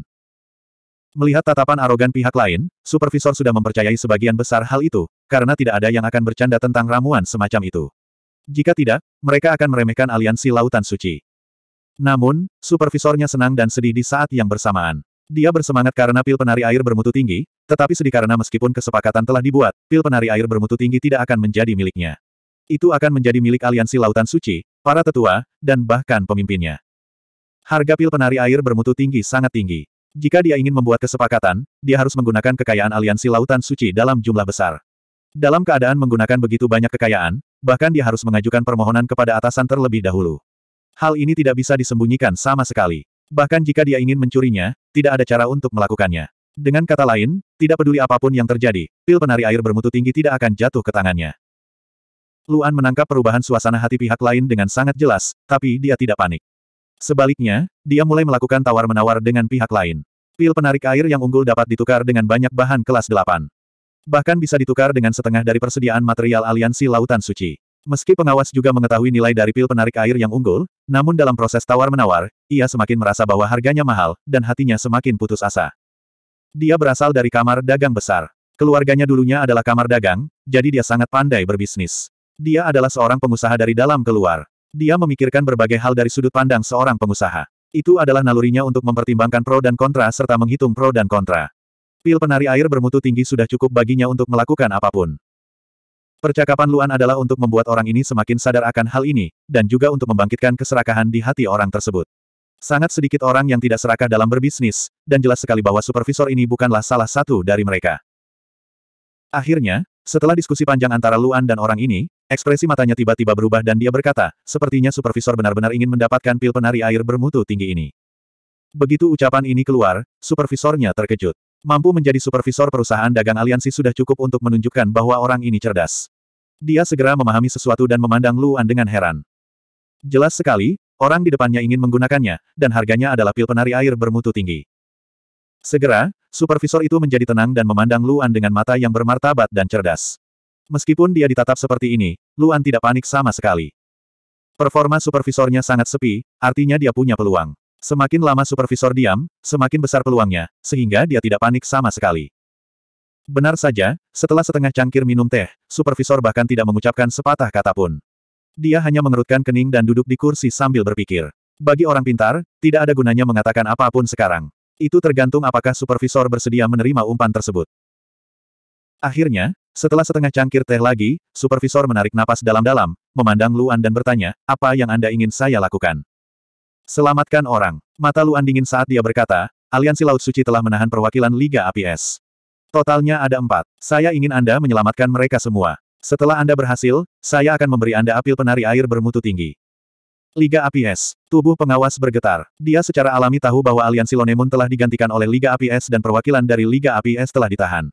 Melihat tatapan arogan pihak lain, supervisor sudah mempercayai sebagian besar hal itu, karena tidak ada yang akan bercanda tentang ramuan semacam itu. Jika tidak, mereka akan meremehkan aliansi Lautan Suci. Namun, supervisornya senang dan sedih di saat yang bersamaan. Dia bersemangat karena pil penari air bermutu tinggi, tetapi sedih karena meskipun kesepakatan telah dibuat, pil penari air bermutu tinggi tidak akan menjadi miliknya. Itu akan menjadi milik aliansi lautan suci, para tetua, dan bahkan pemimpinnya. Harga pil penari air bermutu tinggi sangat tinggi. Jika dia ingin membuat kesepakatan, dia harus menggunakan kekayaan aliansi lautan suci dalam jumlah besar. Dalam keadaan menggunakan begitu banyak kekayaan, bahkan dia harus mengajukan permohonan kepada atasan terlebih dahulu. Hal ini tidak bisa disembunyikan sama sekali. Bahkan jika dia ingin mencurinya, tidak ada cara untuk melakukannya. Dengan kata lain, tidak peduli apapun yang terjadi, pil penari air bermutu tinggi tidak akan jatuh ke tangannya. Luan menangkap perubahan suasana hati pihak lain dengan sangat jelas, tapi dia tidak panik. Sebaliknya, dia mulai melakukan tawar-menawar dengan pihak lain. Pil penarik air yang unggul dapat ditukar dengan banyak bahan kelas 8. Bahkan bisa ditukar dengan setengah dari persediaan material aliansi Lautan Suci. Meski pengawas juga mengetahui nilai dari pil penarik air yang unggul, namun dalam proses tawar-menawar, ia semakin merasa bahwa harganya mahal, dan hatinya semakin putus asa. Dia berasal dari kamar dagang besar. Keluarganya dulunya adalah kamar dagang, jadi dia sangat pandai berbisnis. Dia adalah seorang pengusaha dari dalam keluar. Dia memikirkan berbagai hal dari sudut pandang seorang pengusaha. Itu adalah nalurinya untuk mempertimbangkan pro dan kontra serta menghitung pro dan kontra. Pil penari air bermutu tinggi sudah cukup baginya untuk melakukan apapun. Percakapan Luan adalah untuk membuat orang ini semakin sadar akan hal ini, dan juga untuk membangkitkan keserakahan di hati orang tersebut. Sangat sedikit orang yang tidak serakah dalam berbisnis, dan jelas sekali bahwa supervisor ini bukanlah salah satu dari mereka. Akhirnya, setelah diskusi panjang antara Luan dan orang ini, ekspresi matanya tiba-tiba berubah dan dia berkata, sepertinya supervisor benar-benar ingin mendapatkan pil penari air bermutu tinggi ini. Begitu ucapan ini keluar, supervisornya terkejut. Mampu menjadi supervisor perusahaan dagang aliansi sudah cukup untuk menunjukkan bahwa orang ini cerdas. Dia segera memahami sesuatu dan memandang Luan dengan heran. Jelas sekali, orang di depannya ingin menggunakannya, dan harganya adalah pil penari air bermutu tinggi. Segera, supervisor itu menjadi tenang dan memandang Luan dengan mata yang bermartabat dan cerdas. Meskipun dia ditatap seperti ini, Luan tidak panik sama sekali. Performa supervisornya sangat sepi, artinya dia punya peluang. Semakin lama supervisor diam, semakin besar peluangnya, sehingga dia tidak panik sama sekali. Benar saja, setelah setengah cangkir minum teh, supervisor bahkan tidak mengucapkan sepatah kata pun. Dia hanya mengerutkan kening dan duduk di kursi sambil berpikir. Bagi orang pintar, tidak ada gunanya mengatakan apapun sekarang. Itu tergantung apakah supervisor bersedia menerima umpan tersebut. Akhirnya, setelah setengah cangkir teh lagi, supervisor menarik napas dalam-dalam, memandang Luan dan bertanya, apa yang Anda ingin saya lakukan? Selamatkan orang. Mata Luan dingin saat dia berkata, Aliansi Laut Suci telah menahan perwakilan Liga APS. Totalnya ada empat. Saya ingin Anda menyelamatkan mereka semua. Setelah Anda berhasil, saya akan memberi Anda apil penari air bermutu tinggi. Liga APS. Tubuh pengawas bergetar. Dia secara alami tahu bahwa aliansi Lonemun telah digantikan oleh Liga APS dan perwakilan dari Liga APS telah ditahan.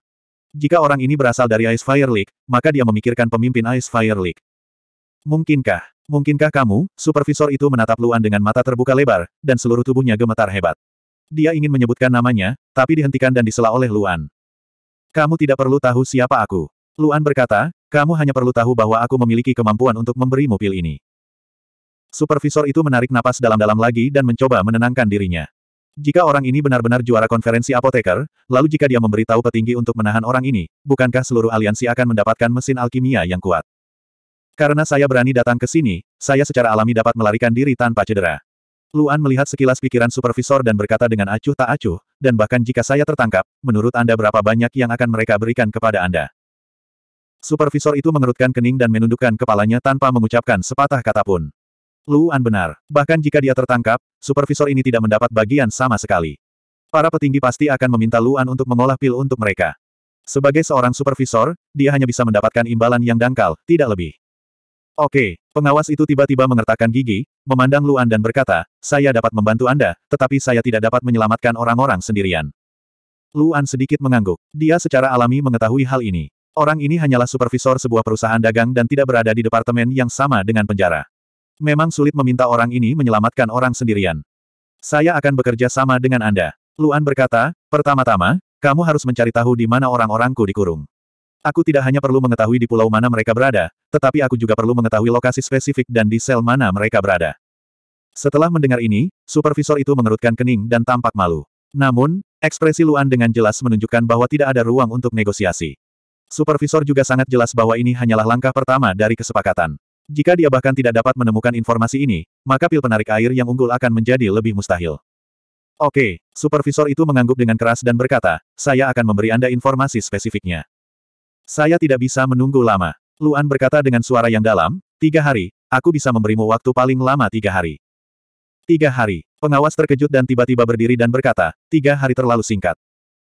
Jika orang ini berasal dari Ice Fire League, maka dia memikirkan pemimpin Ice Fire League. Mungkinkah? Mungkinkah kamu, supervisor itu menatap Luan dengan mata terbuka lebar, dan seluruh tubuhnya gemetar hebat. Dia ingin menyebutkan namanya, tapi dihentikan dan disela oleh Luan. Kamu tidak perlu tahu siapa aku. Luan berkata, kamu hanya perlu tahu bahwa aku memiliki kemampuan untuk memberi mobil ini. Supervisor itu menarik napas dalam-dalam lagi dan mencoba menenangkan dirinya. Jika orang ini benar-benar juara konferensi apoteker, lalu jika dia memberitahu petinggi untuk menahan orang ini, bukankah seluruh aliansi akan mendapatkan mesin alkimia yang kuat? Karena saya berani datang ke sini, saya secara alami dapat melarikan diri tanpa cedera. Luan melihat sekilas pikiran supervisor dan berkata dengan acuh tak acuh, dan bahkan jika saya tertangkap, menurut Anda berapa banyak yang akan mereka berikan kepada Anda? Supervisor itu mengerutkan kening dan menundukkan kepalanya tanpa mengucapkan sepatah kata pun. Luan benar. Bahkan jika dia tertangkap, supervisor ini tidak mendapat bagian sama sekali. Para petinggi pasti akan meminta Luan untuk mengolah pil untuk mereka. Sebagai seorang supervisor, dia hanya bisa mendapatkan imbalan yang dangkal, tidak lebih. Oke, pengawas itu tiba-tiba mengertakkan gigi, memandang Luan dan berkata, saya dapat membantu Anda, tetapi saya tidak dapat menyelamatkan orang-orang sendirian. Luan sedikit mengangguk. Dia secara alami mengetahui hal ini. Orang ini hanyalah supervisor sebuah perusahaan dagang dan tidak berada di departemen yang sama dengan penjara. Memang sulit meminta orang ini menyelamatkan orang sendirian. Saya akan bekerja sama dengan Anda. Luan berkata, pertama-tama, kamu harus mencari tahu di mana orang-orangku dikurung. Aku tidak hanya perlu mengetahui di pulau mana mereka berada, tetapi aku juga perlu mengetahui lokasi spesifik dan di sel mana mereka berada. Setelah mendengar ini, supervisor itu mengerutkan kening dan tampak malu. Namun, ekspresi Luan dengan jelas menunjukkan bahwa tidak ada ruang untuk negosiasi. Supervisor juga sangat jelas bahwa ini hanyalah langkah pertama dari kesepakatan. Jika dia bahkan tidak dapat menemukan informasi ini, maka pil penarik air yang unggul akan menjadi lebih mustahil. Oke, supervisor itu mengangguk dengan keras dan berkata, saya akan memberi Anda informasi spesifiknya. Saya tidak bisa menunggu lama. Luan berkata dengan suara yang dalam, tiga hari, aku bisa memberimu waktu paling lama tiga hari. Tiga hari, pengawas terkejut dan tiba-tiba berdiri dan berkata, tiga hari terlalu singkat.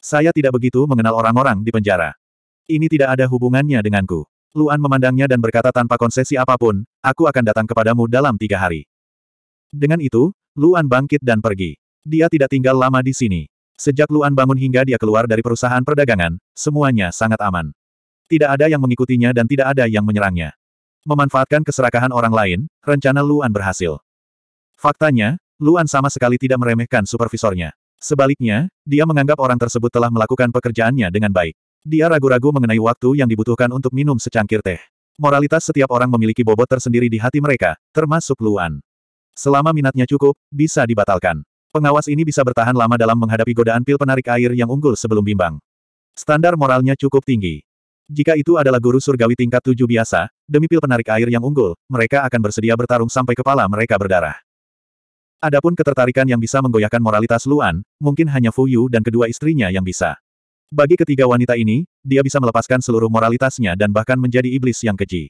Saya tidak begitu mengenal orang-orang di penjara. Ini tidak ada hubungannya denganku. Luan memandangnya dan berkata tanpa konsesi apapun, aku akan datang kepadamu dalam tiga hari. Dengan itu, Luan bangkit dan pergi. Dia tidak tinggal lama di sini. Sejak Luan bangun hingga dia keluar dari perusahaan perdagangan, semuanya sangat aman. Tidak ada yang mengikutinya dan tidak ada yang menyerangnya. Memanfaatkan keserakahan orang lain, rencana Luan berhasil. Faktanya, Luan sama sekali tidak meremehkan supervisornya. Sebaliknya, dia menganggap orang tersebut telah melakukan pekerjaannya dengan baik. Dia ragu-ragu mengenai waktu yang dibutuhkan untuk minum secangkir teh. Moralitas setiap orang memiliki bobot tersendiri di hati mereka, termasuk Luan. Selama minatnya cukup, bisa dibatalkan. Pengawas ini bisa bertahan lama dalam menghadapi godaan pil penarik air yang unggul sebelum bimbang. Standar moralnya cukup tinggi. Jika itu adalah guru surgawi tingkat tujuh biasa, demi pil penarik air yang unggul, mereka akan bersedia bertarung sampai kepala mereka berdarah. Adapun ketertarikan yang bisa menggoyahkan moralitas Luan, mungkin hanya Fu Yu dan kedua istrinya yang bisa. Bagi ketiga wanita ini, dia bisa melepaskan seluruh moralitasnya dan bahkan menjadi iblis yang keji.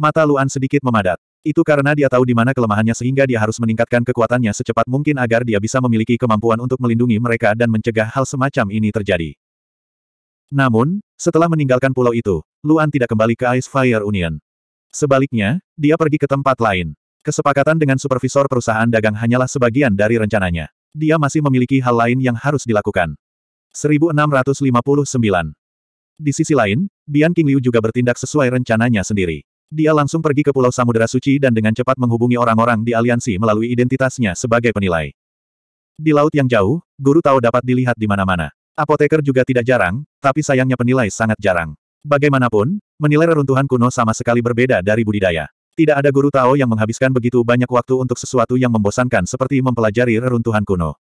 Mata Luan sedikit memadat. Itu karena dia tahu di mana kelemahannya sehingga dia harus meningkatkan kekuatannya secepat mungkin agar dia bisa memiliki kemampuan untuk melindungi mereka dan mencegah hal semacam ini terjadi. Namun, setelah meninggalkan pulau itu, Luan tidak kembali ke Ice Fire Union. Sebaliknya, dia pergi ke tempat lain. Kesepakatan dengan supervisor perusahaan dagang hanyalah sebagian dari rencananya. Dia masih memiliki hal lain yang harus dilakukan. 1659 Di sisi lain, Bian King Liu juga bertindak sesuai rencananya sendiri. Dia langsung pergi ke Pulau Samudera Suci dan dengan cepat menghubungi orang-orang di aliansi melalui identitasnya sebagai penilai. Di laut yang jauh, Guru Tao dapat dilihat di mana-mana. Apoteker juga tidak jarang, tapi sayangnya penilai sangat jarang. Bagaimanapun, menilai reruntuhan kuno sama sekali berbeda dari budidaya. Tidak ada guru Tao yang menghabiskan begitu banyak waktu untuk sesuatu yang membosankan seperti mempelajari reruntuhan kuno.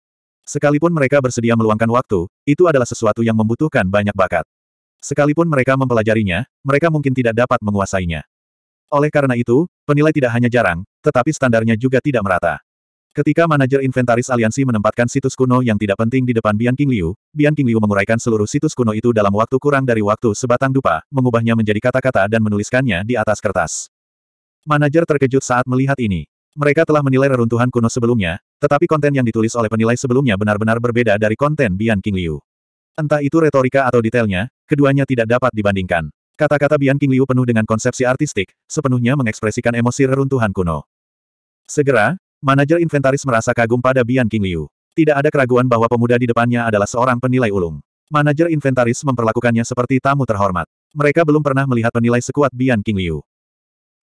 Sekalipun mereka bersedia meluangkan waktu, itu adalah sesuatu yang membutuhkan banyak bakat. Sekalipun mereka mempelajarinya, mereka mungkin tidak dapat menguasainya. Oleh karena itu, penilai tidak hanya jarang, tetapi standarnya juga tidak merata. Ketika manajer inventaris aliansi menempatkan situs kuno yang tidak penting di depan Bian King Liu, Bian King Liu menguraikan seluruh situs kuno itu dalam waktu kurang dari waktu sebatang dupa, mengubahnya menjadi kata-kata dan menuliskannya di atas kertas. Manajer terkejut saat melihat ini. Mereka telah menilai reruntuhan kuno sebelumnya, tetapi konten yang ditulis oleh penilai sebelumnya benar-benar berbeda dari konten Bian King Liu. Entah itu retorika atau detailnya, keduanya tidak dapat dibandingkan. Kata-kata Bian King Liu penuh dengan konsepsi artistik, sepenuhnya mengekspresikan emosi reruntuhan kuno. Segera, Manajer inventaris merasa kagum pada Bian King Liu. Tidak ada keraguan bahwa pemuda di depannya adalah seorang penilai ulung. Manajer inventaris memperlakukannya seperti tamu terhormat. Mereka belum pernah melihat penilai sekuat Bian King Liu.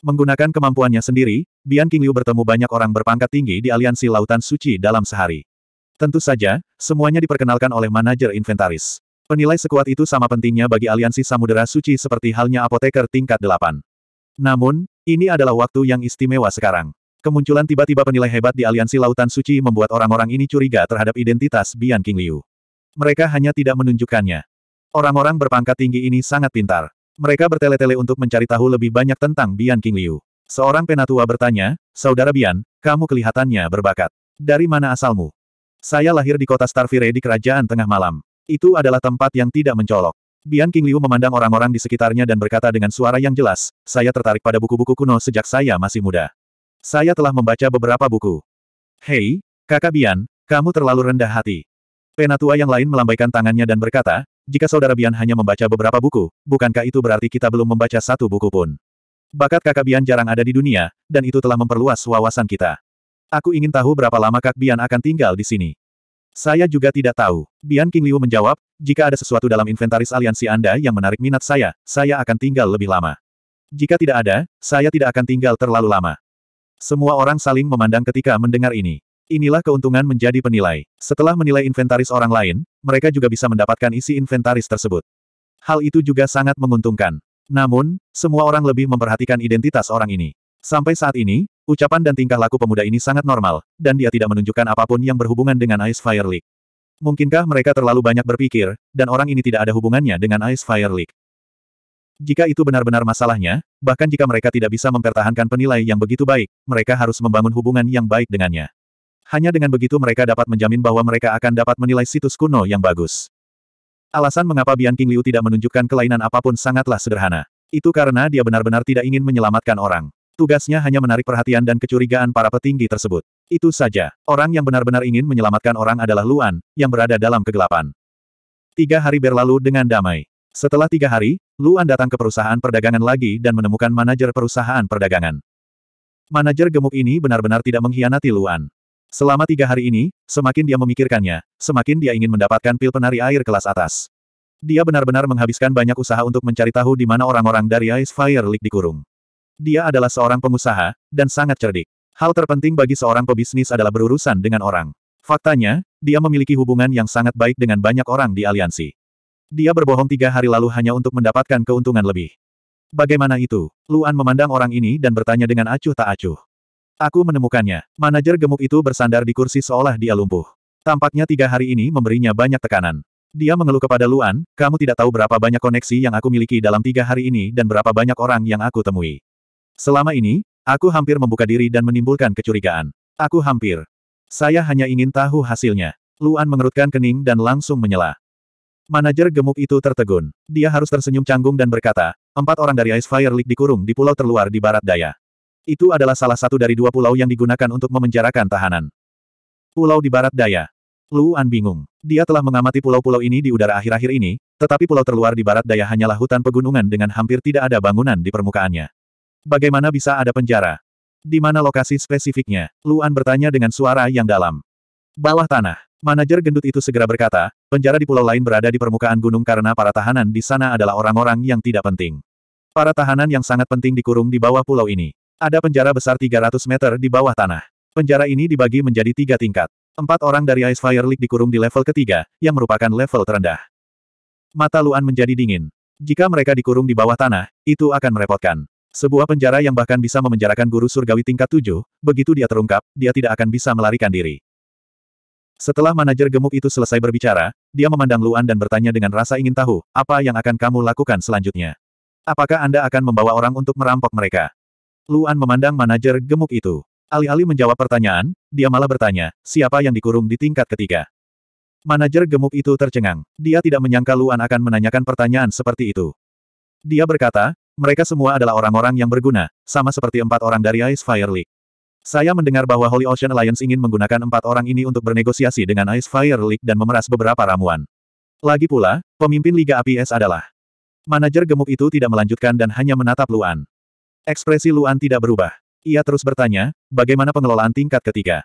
Menggunakan kemampuannya sendiri, Bian King Liu bertemu banyak orang berpangkat tinggi di aliansi Lautan Suci dalam sehari. Tentu saja, semuanya diperkenalkan oleh manajer inventaris. Penilai sekuat itu sama pentingnya bagi aliansi Samudera Suci seperti halnya apoteker tingkat 8. Namun, ini adalah waktu yang istimewa sekarang. Kemunculan tiba-tiba penilai hebat di aliansi Lautan Suci membuat orang-orang ini curiga terhadap identitas Bian King Liu. Mereka hanya tidak menunjukkannya. Orang-orang berpangkat tinggi ini sangat pintar. Mereka bertele-tele untuk mencari tahu lebih banyak tentang Bian King Liu. Seorang penatua bertanya, Saudara Bian, kamu kelihatannya berbakat. Dari mana asalmu? Saya lahir di kota Starfire di Kerajaan Tengah Malam. Itu adalah tempat yang tidak mencolok. Bian King Liu memandang orang-orang di sekitarnya dan berkata dengan suara yang jelas, saya tertarik pada buku-buku kuno sejak saya masih muda. Saya telah membaca beberapa buku. Hei, kakak Bian, kamu terlalu rendah hati. Penatua yang lain melambaikan tangannya dan berkata, jika saudara Bian hanya membaca beberapa buku, bukankah itu berarti kita belum membaca satu buku pun? Bakat kakak Bian jarang ada di dunia, dan itu telah memperluas wawasan kita. Aku ingin tahu berapa lama Kak Bian akan tinggal di sini. Saya juga tidak tahu. Bian King Liu menjawab, jika ada sesuatu dalam inventaris aliansi Anda yang menarik minat saya, saya akan tinggal lebih lama. Jika tidak ada, saya tidak akan tinggal terlalu lama. Semua orang saling memandang ketika mendengar ini. Inilah keuntungan menjadi penilai. Setelah menilai inventaris orang lain, mereka juga bisa mendapatkan isi inventaris tersebut. Hal itu juga sangat menguntungkan. Namun, semua orang lebih memperhatikan identitas orang ini. Sampai saat ini, ucapan dan tingkah laku pemuda ini sangat normal, dan dia tidak menunjukkan apapun yang berhubungan dengan Ice Fire League. Mungkinkah mereka terlalu banyak berpikir, dan orang ini tidak ada hubungannya dengan Ice Fire League? Jika itu benar-benar masalahnya, bahkan jika mereka tidak bisa mempertahankan penilai yang begitu baik, mereka harus membangun hubungan yang baik dengannya. Hanya dengan begitu mereka dapat menjamin bahwa mereka akan dapat menilai situs kuno yang bagus. Alasan mengapa Bian King Liu tidak menunjukkan kelainan apapun sangatlah sederhana. Itu karena dia benar-benar tidak ingin menyelamatkan orang. Tugasnya hanya menarik perhatian dan kecurigaan para petinggi tersebut. Itu saja. Orang yang benar-benar ingin menyelamatkan orang adalah Luan, yang berada dalam kegelapan. Tiga hari berlalu dengan damai. Setelah tiga hari, Luan datang ke perusahaan perdagangan lagi dan menemukan manajer perusahaan perdagangan. Manajer gemuk ini benar-benar tidak mengkhianati Luan. Selama tiga hari ini, semakin dia memikirkannya, semakin dia ingin mendapatkan pil penari air kelas atas. Dia benar-benar menghabiskan banyak usaha untuk mencari tahu di mana orang-orang dari Ice Fire League dikurung. Dia adalah seorang pengusaha, dan sangat cerdik. Hal terpenting bagi seorang pebisnis adalah berurusan dengan orang. Faktanya, dia memiliki hubungan yang sangat baik dengan banyak orang di aliansi. Dia berbohong tiga hari lalu hanya untuk mendapatkan keuntungan lebih. Bagaimana itu? Luan memandang orang ini dan bertanya dengan acuh tak acuh. Aku menemukannya. Manajer gemuk itu bersandar di kursi seolah dia lumpuh. Tampaknya tiga hari ini memberinya banyak tekanan. Dia mengeluh kepada Luan, kamu tidak tahu berapa banyak koneksi yang aku miliki dalam tiga hari ini dan berapa banyak orang yang aku temui. Selama ini, aku hampir membuka diri dan menimbulkan kecurigaan. Aku hampir. Saya hanya ingin tahu hasilnya. Luan mengerutkan kening dan langsung menyela. Manajer gemuk itu tertegun. Dia harus tersenyum canggung dan berkata, empat orang dari Ice Fire League dikurung di pulau terluar di barat daya. Itu adalah salah satu dari dua pulau yang digunakan untuk memenjarakan tahanan. Pulau di barat daya. Luan bingung. Dia telah mengamati pulau-pulau ini di udara akhir-akhir ini, tetapi pulau terluar di barat daya hanyalah hutan pegunungan dengan hampir tidak ada bangunan di permukaannya. Bagaimana bisa ada penjara? Di mana lokasi spesifiknya? Luan bertanya dengan suara yang dalam. Bawah tanah. Manajer gendut itu segera berkata, penjara di pulau lain berada di permukaan gunung karena para tahanan di sana adalah orang-orang yang tidak penting. Para tahanan yang sangat penting dikurung di bawah pulau ini. Ada penjara besar 300 meter di bawah tanah. Penjara ini dibagi menjadi tiga tingkat. Empat orang dari Ice Fire League dikurung di level ketiga, yang merupakan level terendah. Mata Luan menjadi dingin. Jika mereka dikurung di bawah tanah, itu akan merepotkan. Sebuah penjara yang bahkan bisa memenjarakan guru surgawi tingkat tujuh, begitu dia terungkap, dia tidak akan bisa melarikan diri. Setelah manajer gemuk itu selesai berbicara, dia memandang Luan dan bertanya dengan rasa ingin tahu, apa yang akan kamu lakukan selanjutnya? Apakah Anda akan membawa orang untuk merampok mereka? Luan memandang manajer gemuk itu. Alih-alih menjawab pertanyaan, dia malah bertanya, siapa yang dikurung di tingkat ketiga? Manajer gemuk itu tercengang. Dia tidak menyangka Luan akan menanyakan pertanyaan seperti itu. Dia berkata, mereka semua adalah orang-orang yang berguna, sama seperti empat orang dari Ice Fire League. Saya mendengar bahwa Holy Ocean Alliance ingin menggunakan empat orang ini untuk bernegosiasi dengan Ice Fire League dan memeras beberapa ramuan. Lagi pula, pemimpin Liga APS adalah manajer gemuk itu tidak melanjutkan dan hanya menatap Luan. Ekspresi Luan tidak berubah. Ia terus bertanya, bagaimana pengelolaan tingkat ketiga?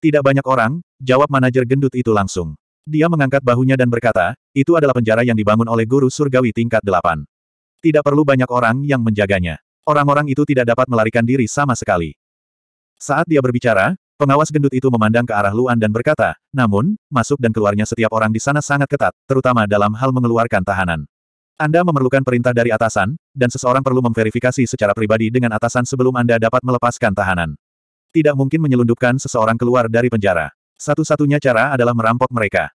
Tidak banyak orang, jawab manajer gendut itu langsung. Dia mengangkat bahunya dan berkata, itu adalah penjara yang dibangun oleh guru surgawi tingkat delapan. Tidak perlu banyak orang yang menjaganya. Orang-orang itu tidak dapat melarikan diri sama sekali. Saat dia berbicara, pengawas gendut itu memandang ke arah Luan dan berkata, namun, masuk dan keluarnya setiap orang di sana sangat ketat, terutama dalam hal mengeluarkan tahanan. Anda memerlukan perintah dari atasan, dan seseorang perlu memverifikasi secara pribadi dengan atasan sebelum Anda dapat melepaskan tahanan. Tidak mungkin menyelundupkan seseorang keluar dari penjara. Satu-satunya cara adalah merampok mereka.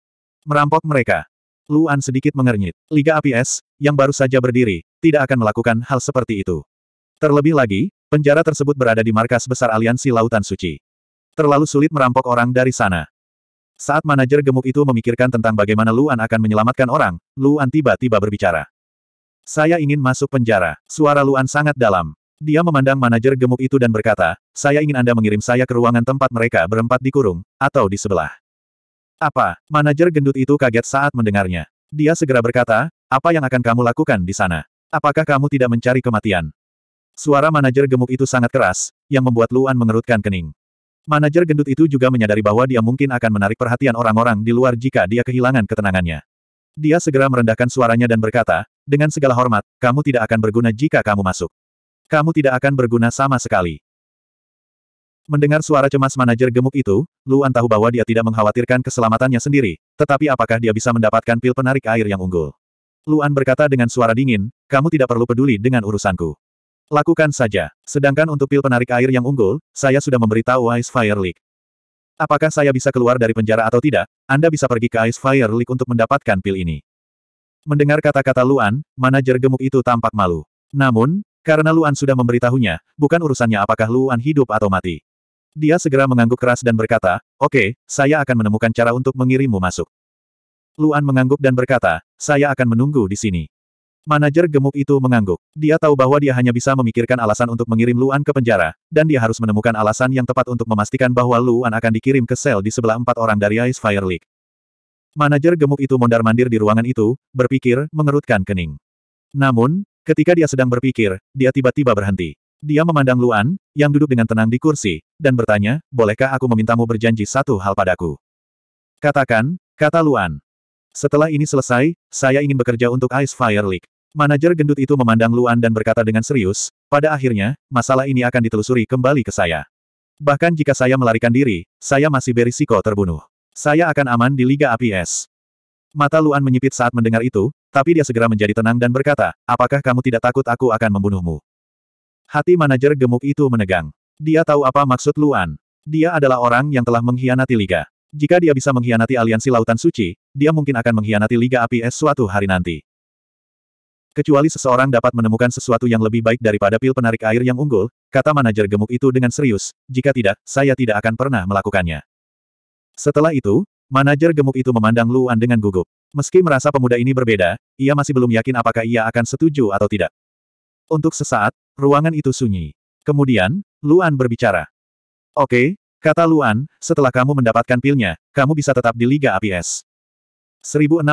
Merampok mereka. Luan sedikit mengernyit. Liga APS, yang baru saja berdiri, tidak akan melakukan hal seperti itu. Terlebih lagi, Penjara tersebut berada di markas besar aliansi Lautan Suci. Terlalu sulit merampok orang dari sana. Saat manajer gemuk itu memikirkan tentang bagaimana Luan akan menyelamatkan orang, Luan tiba-tiba berbicara. Saya ingin masuk penjara. Suara Luan sangat dalam. Dia memandang manajer gemuk itu dan berkata, saya ingin Anda mengirim saya ke ruangan tempat mereka berempat dikurung, atau di sebelah. Apa? Manajer gendut itu kaget saat mendengarnya. Dia segera berkata, apa yang akan kamu lakukan di sana? Apakah kamu tidak mencari kematian? Suara manajer gemuk itu sangat keras, yang membuat Luan mengerutkan kening. Manajer gendut itu juga menyadari bahwa dia mungkin akan menarik perhatian orang-orang di luar jika dia kehilangan ketenangannya. Dia segera merendahkan suaranya dan berkata, dengan segala hormat, kamu tidak akan berguna jika kamu masuk. Kamu tidak akan berguna sama sekali. Mendengar suara cemas manajer gemuk itu, Luan tahu bahwa dia tidak mengkhawatirkan keselamatannya sendiri, tetapi apakah dia bisa mendapatkan pil penarik air yang unggul? Luan berkata dengan suara dingin, kamu tidak perlu peduli dengan urusanku. Lakukan saja. Sedangkan untuk pil penarik air yang unggul, saya sudah memberitahu Ice Fire League. Apakah saya bisa keluar dari penjara atau tidak? Anda bisa pergi ke Ice Fire League untuk mendapatkan pil ini. Mendengar kata-kata Luan, manajer gemuk itu tampak malu. Namun, karena Luan sudah memberitahunya, bukan urusannya apakah Luan hidup atau mati. Dia segera mengangguk keras dan berkata, Oke, okay, saya akan menemukan cara untuk mengirimmu masuk. Luan mengangguk dan berkata, Saya akan menunggu di sini. Manajer gemuk itu mengangguk. Dia tahu bahwa dia hanya bisa memikirkan alasan untuk mengirim Luan ke penjara, dan dia harus menemukan alasan yang tepat untuk memastikan bahwa Luan akan dikirim ke sel di sebelah empat orang dari Ice Fire League. Manajer gemuk itu mondar-mandir di ruangan itu, berpikir, mengerutkan kening. Namun, ketika dia sedang berpikir, dia tiba-tiba berhenti. Dia memandang Luan, yang duduk dengan tenang di kursi, dan bertanya, bolehkah aku memintamu berjanji satu hal padaku? Katakan, kata Luan. Setelah ini selesai, saya ingin bekerja untuk Ice Fire League. Manajer gendut itu memandang Luan dan berkata dengan serius, pada akhirnya, masalah ini akan ditelusuri kembali ke saya. Bahkan jika saya melarikan diri, saya masih berisiko terbunuh. Saya akan aman di Liga APS." Mata Luan menyipit saat mendengar itu, tapi dia segera menjadi tenang dan berkata, apakah kamu tidak takut aku akan membunuhmu? Hati manajer gemuk itu menegang. Dia tahu apa maksud Luan. Dia adalah orang yang telah mengkhianati Liga. Jika dia bisa mengkhianati aliansi Lautan Suci, dia mungkin akan mengkhianati Liga APS suatu hari nanti. Kecuali seseorang dapat menemukan sesuatu yang lebih baik daripada pil penarik air yang unggul, kata manajer gemuk itu dengan serius, jika tidak, saya tidak akan pernah melakukannya. Setelah itu, manajer gemuk itu memandang Luan dengan gugup. Meski merasa pemuda ini berbeda, ia masih belum yakin apakah ia akan setuju atau tidak. Untuk sesaat, ruangan itu sunyi. Kemudian, Luan berbicara. Oke, kata Luan, setelah kamu mendapatkan pilnya, kamu bisa tetap di Liga APS. 1660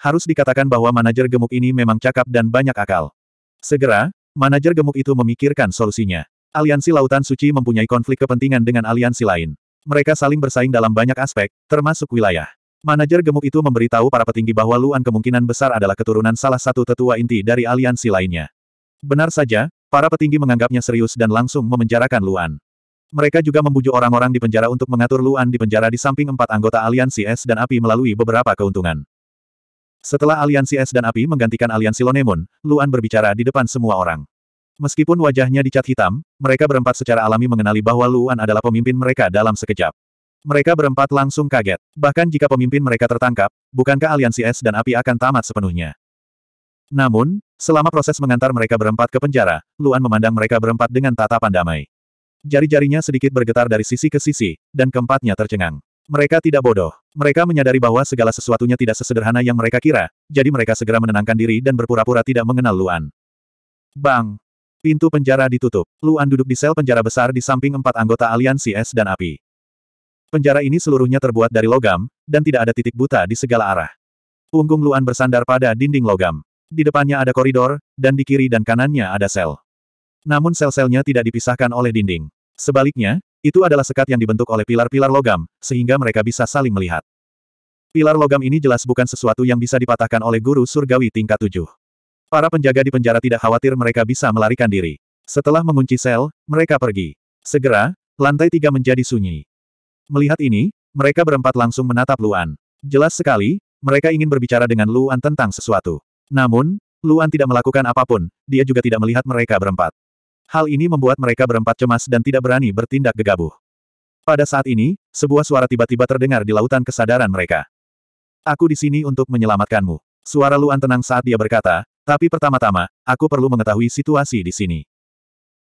harus dikatakan bahwa manajer gemuk ini memang cakap dan banyak akal. Segera, manajer gemuk itu memikirkan solusinya. Aliansi Lautan Suci mempunyai konflik kepentingan dengan aliansi lain. Mereka saling bersaing dalam banyak aspek, termasuk wilayah. Manajer gemuk itu memberitahu para petinggi bahwa Luan kemungkinan besar adalah keturunan salah satu tetua inti dari aliansi lainnya. Benar saja, para petinggi menganggapnya serius dan langsung memenjarakan Luan. Mereka juga membujuk orang-orang di penjara untuk mengatur Luan di penjara di samping empat anggota aliansi es dan api melalui beberapa keuntungan. Setelah aliansi es dan api menggantikan aliansi Lonemon, Luan berbicara di depan semua orang. Meskipun wajahnya dicat hitam, mereka berempat secara alami mengenali bahwa Luan adalah pemimpin mereka dalam sekejap. Mereka berempat langsung kaget. Bahkan jika pemimpin mereka tertangkap, bukankah aliansi es dan api akan tamat sepenuhnya? Namun, selama proses mengantar mereka berempat ke penjara, Luan memandang mereka berempat dengan tatapan damai. Jari-jarinya sedikit bergetar dari sisi ke sisi, dan keempatnya tercengang. Mereka tidak bodoh. Mereka menyadari bahwa segala sesuatunya tidak sesederhana yang mereka kira, jadi mereka segera menenangkan diri dan berpura-pura tidak mengenal Luan. Bang! Pintu penjara ditutup. Luan duduk di sel penjara besar di samping empat anggota aliansi es dan api. Penjara ini seluruhnya terbuat dari logam, dan tidak ada titik buta di segala arah. Punggung Luan bersandar pada dinding logam. Di depannya ada koridor, dan di kiri dan kanannya ada sel. Namun sel-selnya tidak dipisahkan oleh dinding. Sebaliknya, itu adalah sekat yang dibentuk oleh pilar-pilar logam, sehingga mereka bisa saling melihat. Pilar logam ini jelas bukan sesuatu yang bisa dipatahkan oleh guru surgawi tingkat tujuh. Para penjaga di penjara tidak khawatir mereka bisa melarikan diri. Setelah mengunci sel, mereka pergi. Segera, lantai tiga menjadi sunyi. Melihat ini, mereka berempat langsung menatap Luan. Jelas sekali, mereka ingin berbicara dengan Luan tentang sesuatu. Namun, Luan tidak melakukan apapun, dia juga tidak melihat mereka berempat. Hal ini membuat mereka berempat cemas dan tidak berani bertindak gegabah. Pada saat ini, sebuah suara tiba-tiba terdengar di lautan kesadaran mereka. Aku di sini untuk menyelamatkanmu. Suara Luan tenang saat dia berkata, tapi pertama-tama, aku perlu mengetahui situasi di sini.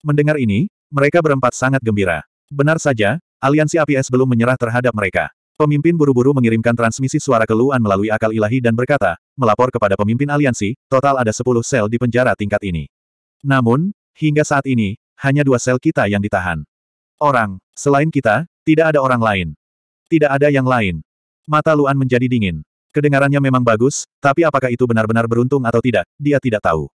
Mendengar ini, mereka berempat sangat gembira. Benar saja, aliansi APS belum menyerah terhadap mereka. Pemimpin buru-buru mengirimkan transmisi suara ke Luan melalui akal ilahi dan berkata, melapor kepada pemimpin aliansi, total ada 10 sel di penjara tingkat ini. Namun, Hingga saat ini, hanya dua sel kita yang ditahan. Orang, selain kita, tidak ada orang lain. Tidak ada yang lain. Mata Luan menjadi dingin. Kedengarannya memang bagus, tapi apakah itu benar-benar beruntung atau tidak, dia tidak tahu.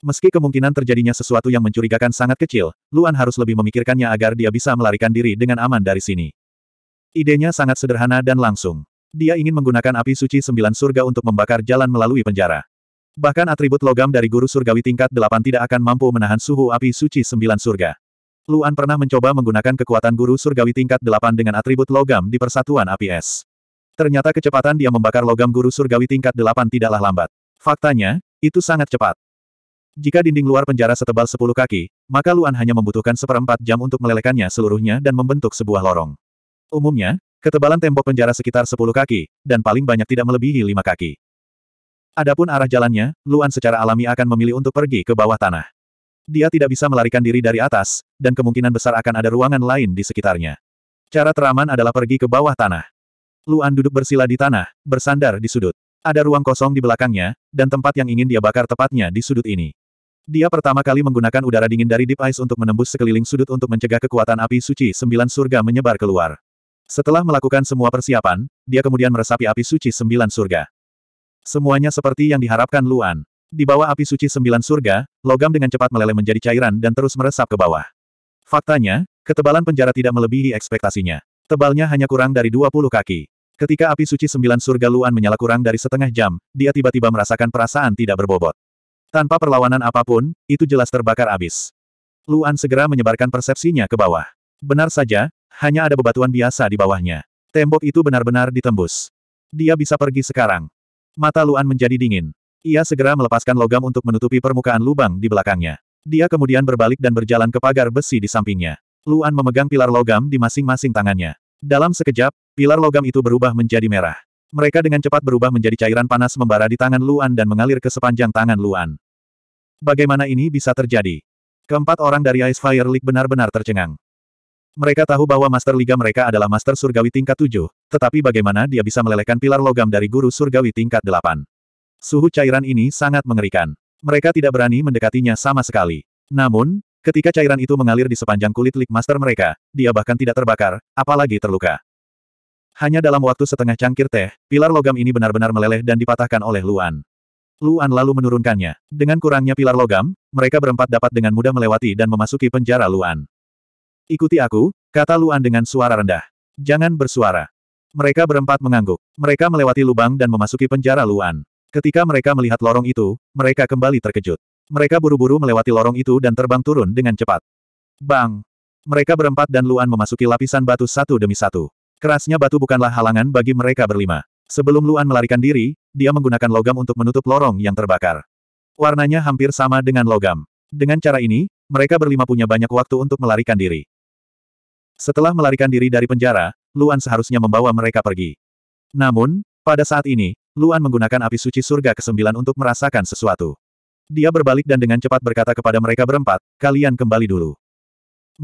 Meski kemungkinan terjadinya sesuatu yang mencurigakan sangat kecil, Luan harus lebih memikirkannya agar dia bisa melarikan diri dengan aman dari sini. Idenya sangat sederhana dan langsung. Dia ingin menggunakan api suci sembilan surga untuk membakar jalan melalui penjara. Bahkan atribut logam dari guru surgawi tingkat delapan tidak akan mampu menahan suhu api suci sembilan surga. Luan pernah mencoba menggunakan kekuatan guru surgawi tingkat delapan dengan atribut logam di persatuan api es. Ternyata kecepatan dia membakar logam guru surgawi tingkat delapan tidaklah lambat. Faktanya, itu sangat cepat. Jika dinding luar penjara setebal 10 kaki, maka Luan hanya membutuhkan seperempat jam untuk melelehkannya seluruhnya dan membentuk sebuah lorong. Umumnya, ketebalan tembok penjara sekitar 10 kaki, dan paling banyak tidak melebihi 5 kaki. Adapun arah jalannya, Luan secara alami akan memilih untuk pergi ke bawah tanah. Dia tidak bisa melarikan diri dari atas, dan kemungkinan besar akan ada ruangan lain di sekitarnya. Cara teraman adalah pergi ke bawah tanah. Luan duduk bersila di tanah, bersandar di sudut. Ada ruang kosong di belakangnya, dan tempat yang ingin dia bakar tepatnya di sudut ini. Dia pertama kali menggunakan udara dingin dari Deep Ice untuk menembus sekeliling sudut untuk mencegah kekuatan api suci sembilan surga menyebar keluar. Setelah melakukan semua persiapan, dia kemudian meresapi api suci sembilan surga. Semuanya seperti yang diharapkan Luan. Di bawah api suci sembilan surga, logam dengan cepat meleleh menjadi cairan dan terus meresap ke bawah. Faktanya, ketebalan penjara tidak melebihi ekspektasinya. Tebalnya hanya kurang dari 20 kaki. Ketika api suci sembilan surga Luan menyala kurang dari setengah jam, dia tiba-tiba merasakan perasaan tidak berbobot. Tanpa perlawanan apapun, itu jelas terbakar abis. Luan segera menyebarkan persepsinya ke bawah. Benar saja, hanya ada bebatuan biasa di bawahnya. Tembok itu benar-benar ditembus. Dia bisa pergi sekarang. Mata Luan menjadi dingin. Ia segera melepaskan logam untuk menutupi permukaan lubang di belakangnya. Dia kemudian berbalik dan berjalan ke pagar besi di sampingnya. Luan memegang pilar logam di masing-masing tangannya. Dalam sekejap, pilar logam itu berubah menjadi merah. Mereka dengan cepat berubah menjadi cairan panas membara di tangan Luan dan mengalir ke sepanjang tangan Luan. Bagaimana ini bisa terjadi? Keempat orang dari Ice Fire League benar-benar tercengang. Mereka tahu bahwa Master Liga mereka adalah Master Surgawi tingkat 7, tetapi bagaimana dia bisa melelehkan pilar logam dari Guru Surgawi tingkat 8. Suhu cairan ini sangat mengerikan. Mereka tidak berani mendekatinya sama sekali. Namun, ketika cairan itu mengalir di sepanjang kulit League Master mereka, dia bahkan tidak terbakar, apalagi terluka. Hanya dalam waktu setengah cangkir teh, pilar logam ini benar-benar meleleh dan dipatahkan oleh Luan. Luan lalu menurunkannya. Dengan kurangnya pilar logam, mereka berempat dapat dengan mudah melewati dan memasuki penjara Luan. Ikuti aku, kata Luan dengan suara rendah. Jangan bersuara. Mereka berempat mengangguk. Mereka melewati lubang dan memasuki penjara Luan. Ketika mereka melihat lorong itu, mereka kembali terkejut. Mereka buru-buru melewati lorong itu dan terbang turun dengan cepat. Bang! Mereka berempat dan Luan memasuki lapisan batu satu demi satu. Kerasnya batu bukanlah halangan bagi mereka berlima. Sebelum Luan melarikan diri, dia menggunakan logam untuk menutup lorong yang terbakar. Warnanya hampir sama dengan logam. Dengan cara ini, mereka berlima punya banyak waktu untuk melarikan diri. Setelah melarikan diri dari penjara, Luan seharusnya membawa mereka pergi. Namun, pada saat ini, Luan menggunakan api suci surga kesembilan untuk merasakan sesuatu. Dia berbalik dan dengan cepat berkata kepada mereka berempat, kalian kembali dulu.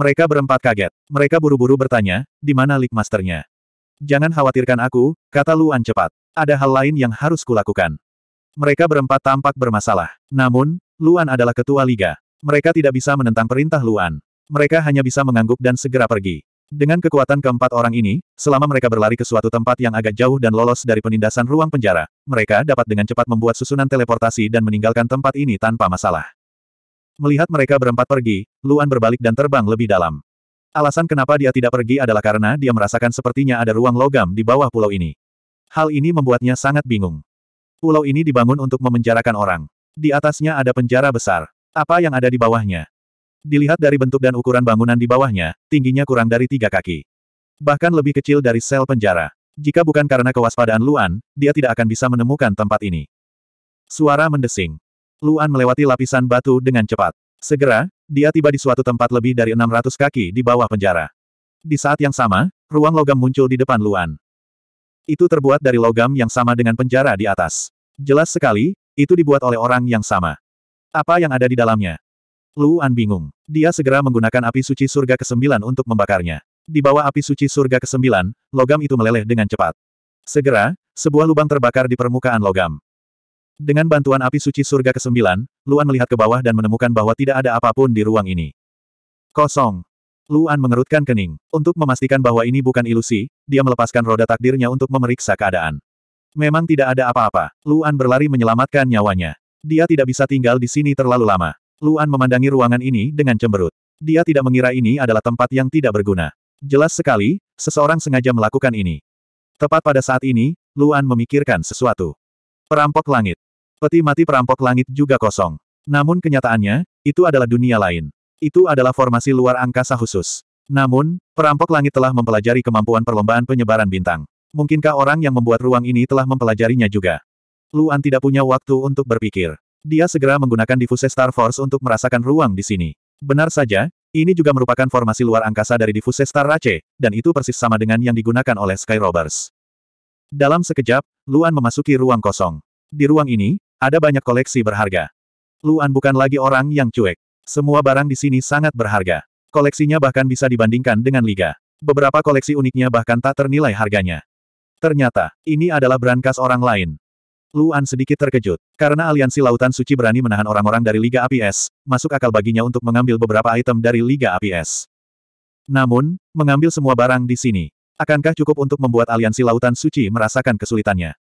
Mereka berempat kaget. Mereka buru-buru bertanya, di mana League Masternya? Jangan khawatirkan aku, kata Luan cepat. Ada hal lain yang harus kulakukan. Mereka berempat tampak bermasalah. Namun, Luan adalah ketua liga. Mereka tidak bisa menentang perintah Luan. Mereka hanya bisa mengangguk dan segera pergi. Dengan kekuatan keempat orang ini, selama mereka berlari ke suatu tempat yang agak jauh dan lolos dari penindasan ruang penjara, mereka dapat dengan cepat membuat susunan teleportasi dan meninggalkan tempat ini tanpa masalah. Melihat mereka berempat pergi, Luan berbalik dan terbang lebih dalam. Alasan kenapa dia tidak pergi adalah karena dia merasakan sepertinya ada ruang logam di bawah pulau ini. Hal ini membuatnya sangat bingung. Pulau ini dibangun untuk memenjarakan orang. Di atasnya ada penjara besar. Apa yang ada di bawahnya? Dilihat dari bentuk dan ukuran bangunan di bawahnya, tingginya kurang dari tiga kaki. Bahkan lebih kecil dari sel penjara. Jika bukan karena kewaspadaan Luan, dia tidak akan bisa menemukan tempat ini. Suara mendesing. Luan melewati lapisan batu dengan cepat. Segera, dia tiba di suatu tempat lebih dari 600 kaki di bawah penjara. Di saat yang sama, ruang logam muncul di depan Luan. Itu terbuat dari logam yang sama dengan penjara di atas. Jelas sekali, itu dibuat oleh orang yang sama. Apa yang ada di dalamnya? Luan bingung. Dia segera menggunakan api suci surga ke-9 untuk membakarnya. Di bawah api suci surga ke-9, logam itu meleleh dengan cepat. Segera, sebuah lubang terbakar di permukaan logam. Dengan bantuan api suci surga ke-9, Luan melihat ke bawah dan menemukan bahwa tidak ada apapun di ruang ini. Kosong. Luan mengerutkan kening. Untuk memastikan bahwa ini bukan ilusi, dia melepaskan roda takdirnya untuk memeriksa keadaan. Memang tidak ada apa-apa. Luan berlari menyelamatkan nyawanya. Dia tidak bisa tinggal di sini terlalu lama. Luan memandangi ruangan ini dengan cemberut. Dia tidak mengira ini adalah tempat yang tidak berguna. Jelas sekali, seseorang sengaja melakukan ini. Tepat pada saat ini, Luan memikirkan sesuatu. Perampok langit. Peti mati perampok langit juga kosong. Namun kenyataannya, itu adalah dunia lain. Itu adalah formasi luar angkasa khusus. Namun, perampok langit telah mempelajari kemampuan perlombaan penyebaran bintang. Mungkinkah orang yang membuat ruang ini telah mempelajarinya juga? Luan tidak punya waktu untuk berpikir. Dia segera menggunakan difuse Star Force untuk merasakan ruang di sini. Benar saja, ini juga merupakan formasi luar angkasa dari difuse Star Rache, dan itu persis sama dengan yang digunakan oleh Sky Robbers. Dalam sekejap, Luan memasuki ruang kosong. Di ruang ini, ada banyak koleksi berharga. Luan bukan lagi orang yang cuek. Semua barang di sini sangat berharga. Koleksinya bahkan bisa dibandingkan dengan Liga. Beberapa koleksi uniknya bahkan tak ternilai harganya. Ternyata, ini adalah brankas orang lain. Luan sedikit terkejut. Karena aliansi Lautan Suci berani menahan orang-orang dari Liga APS. masuk akal baginya untuk mengambil beberapa item dari Liga APS. Namun, mengambil semua barang di sini. Akankah cukup untuk membuat aliansi Lautan Suci merasakan kesulitannya?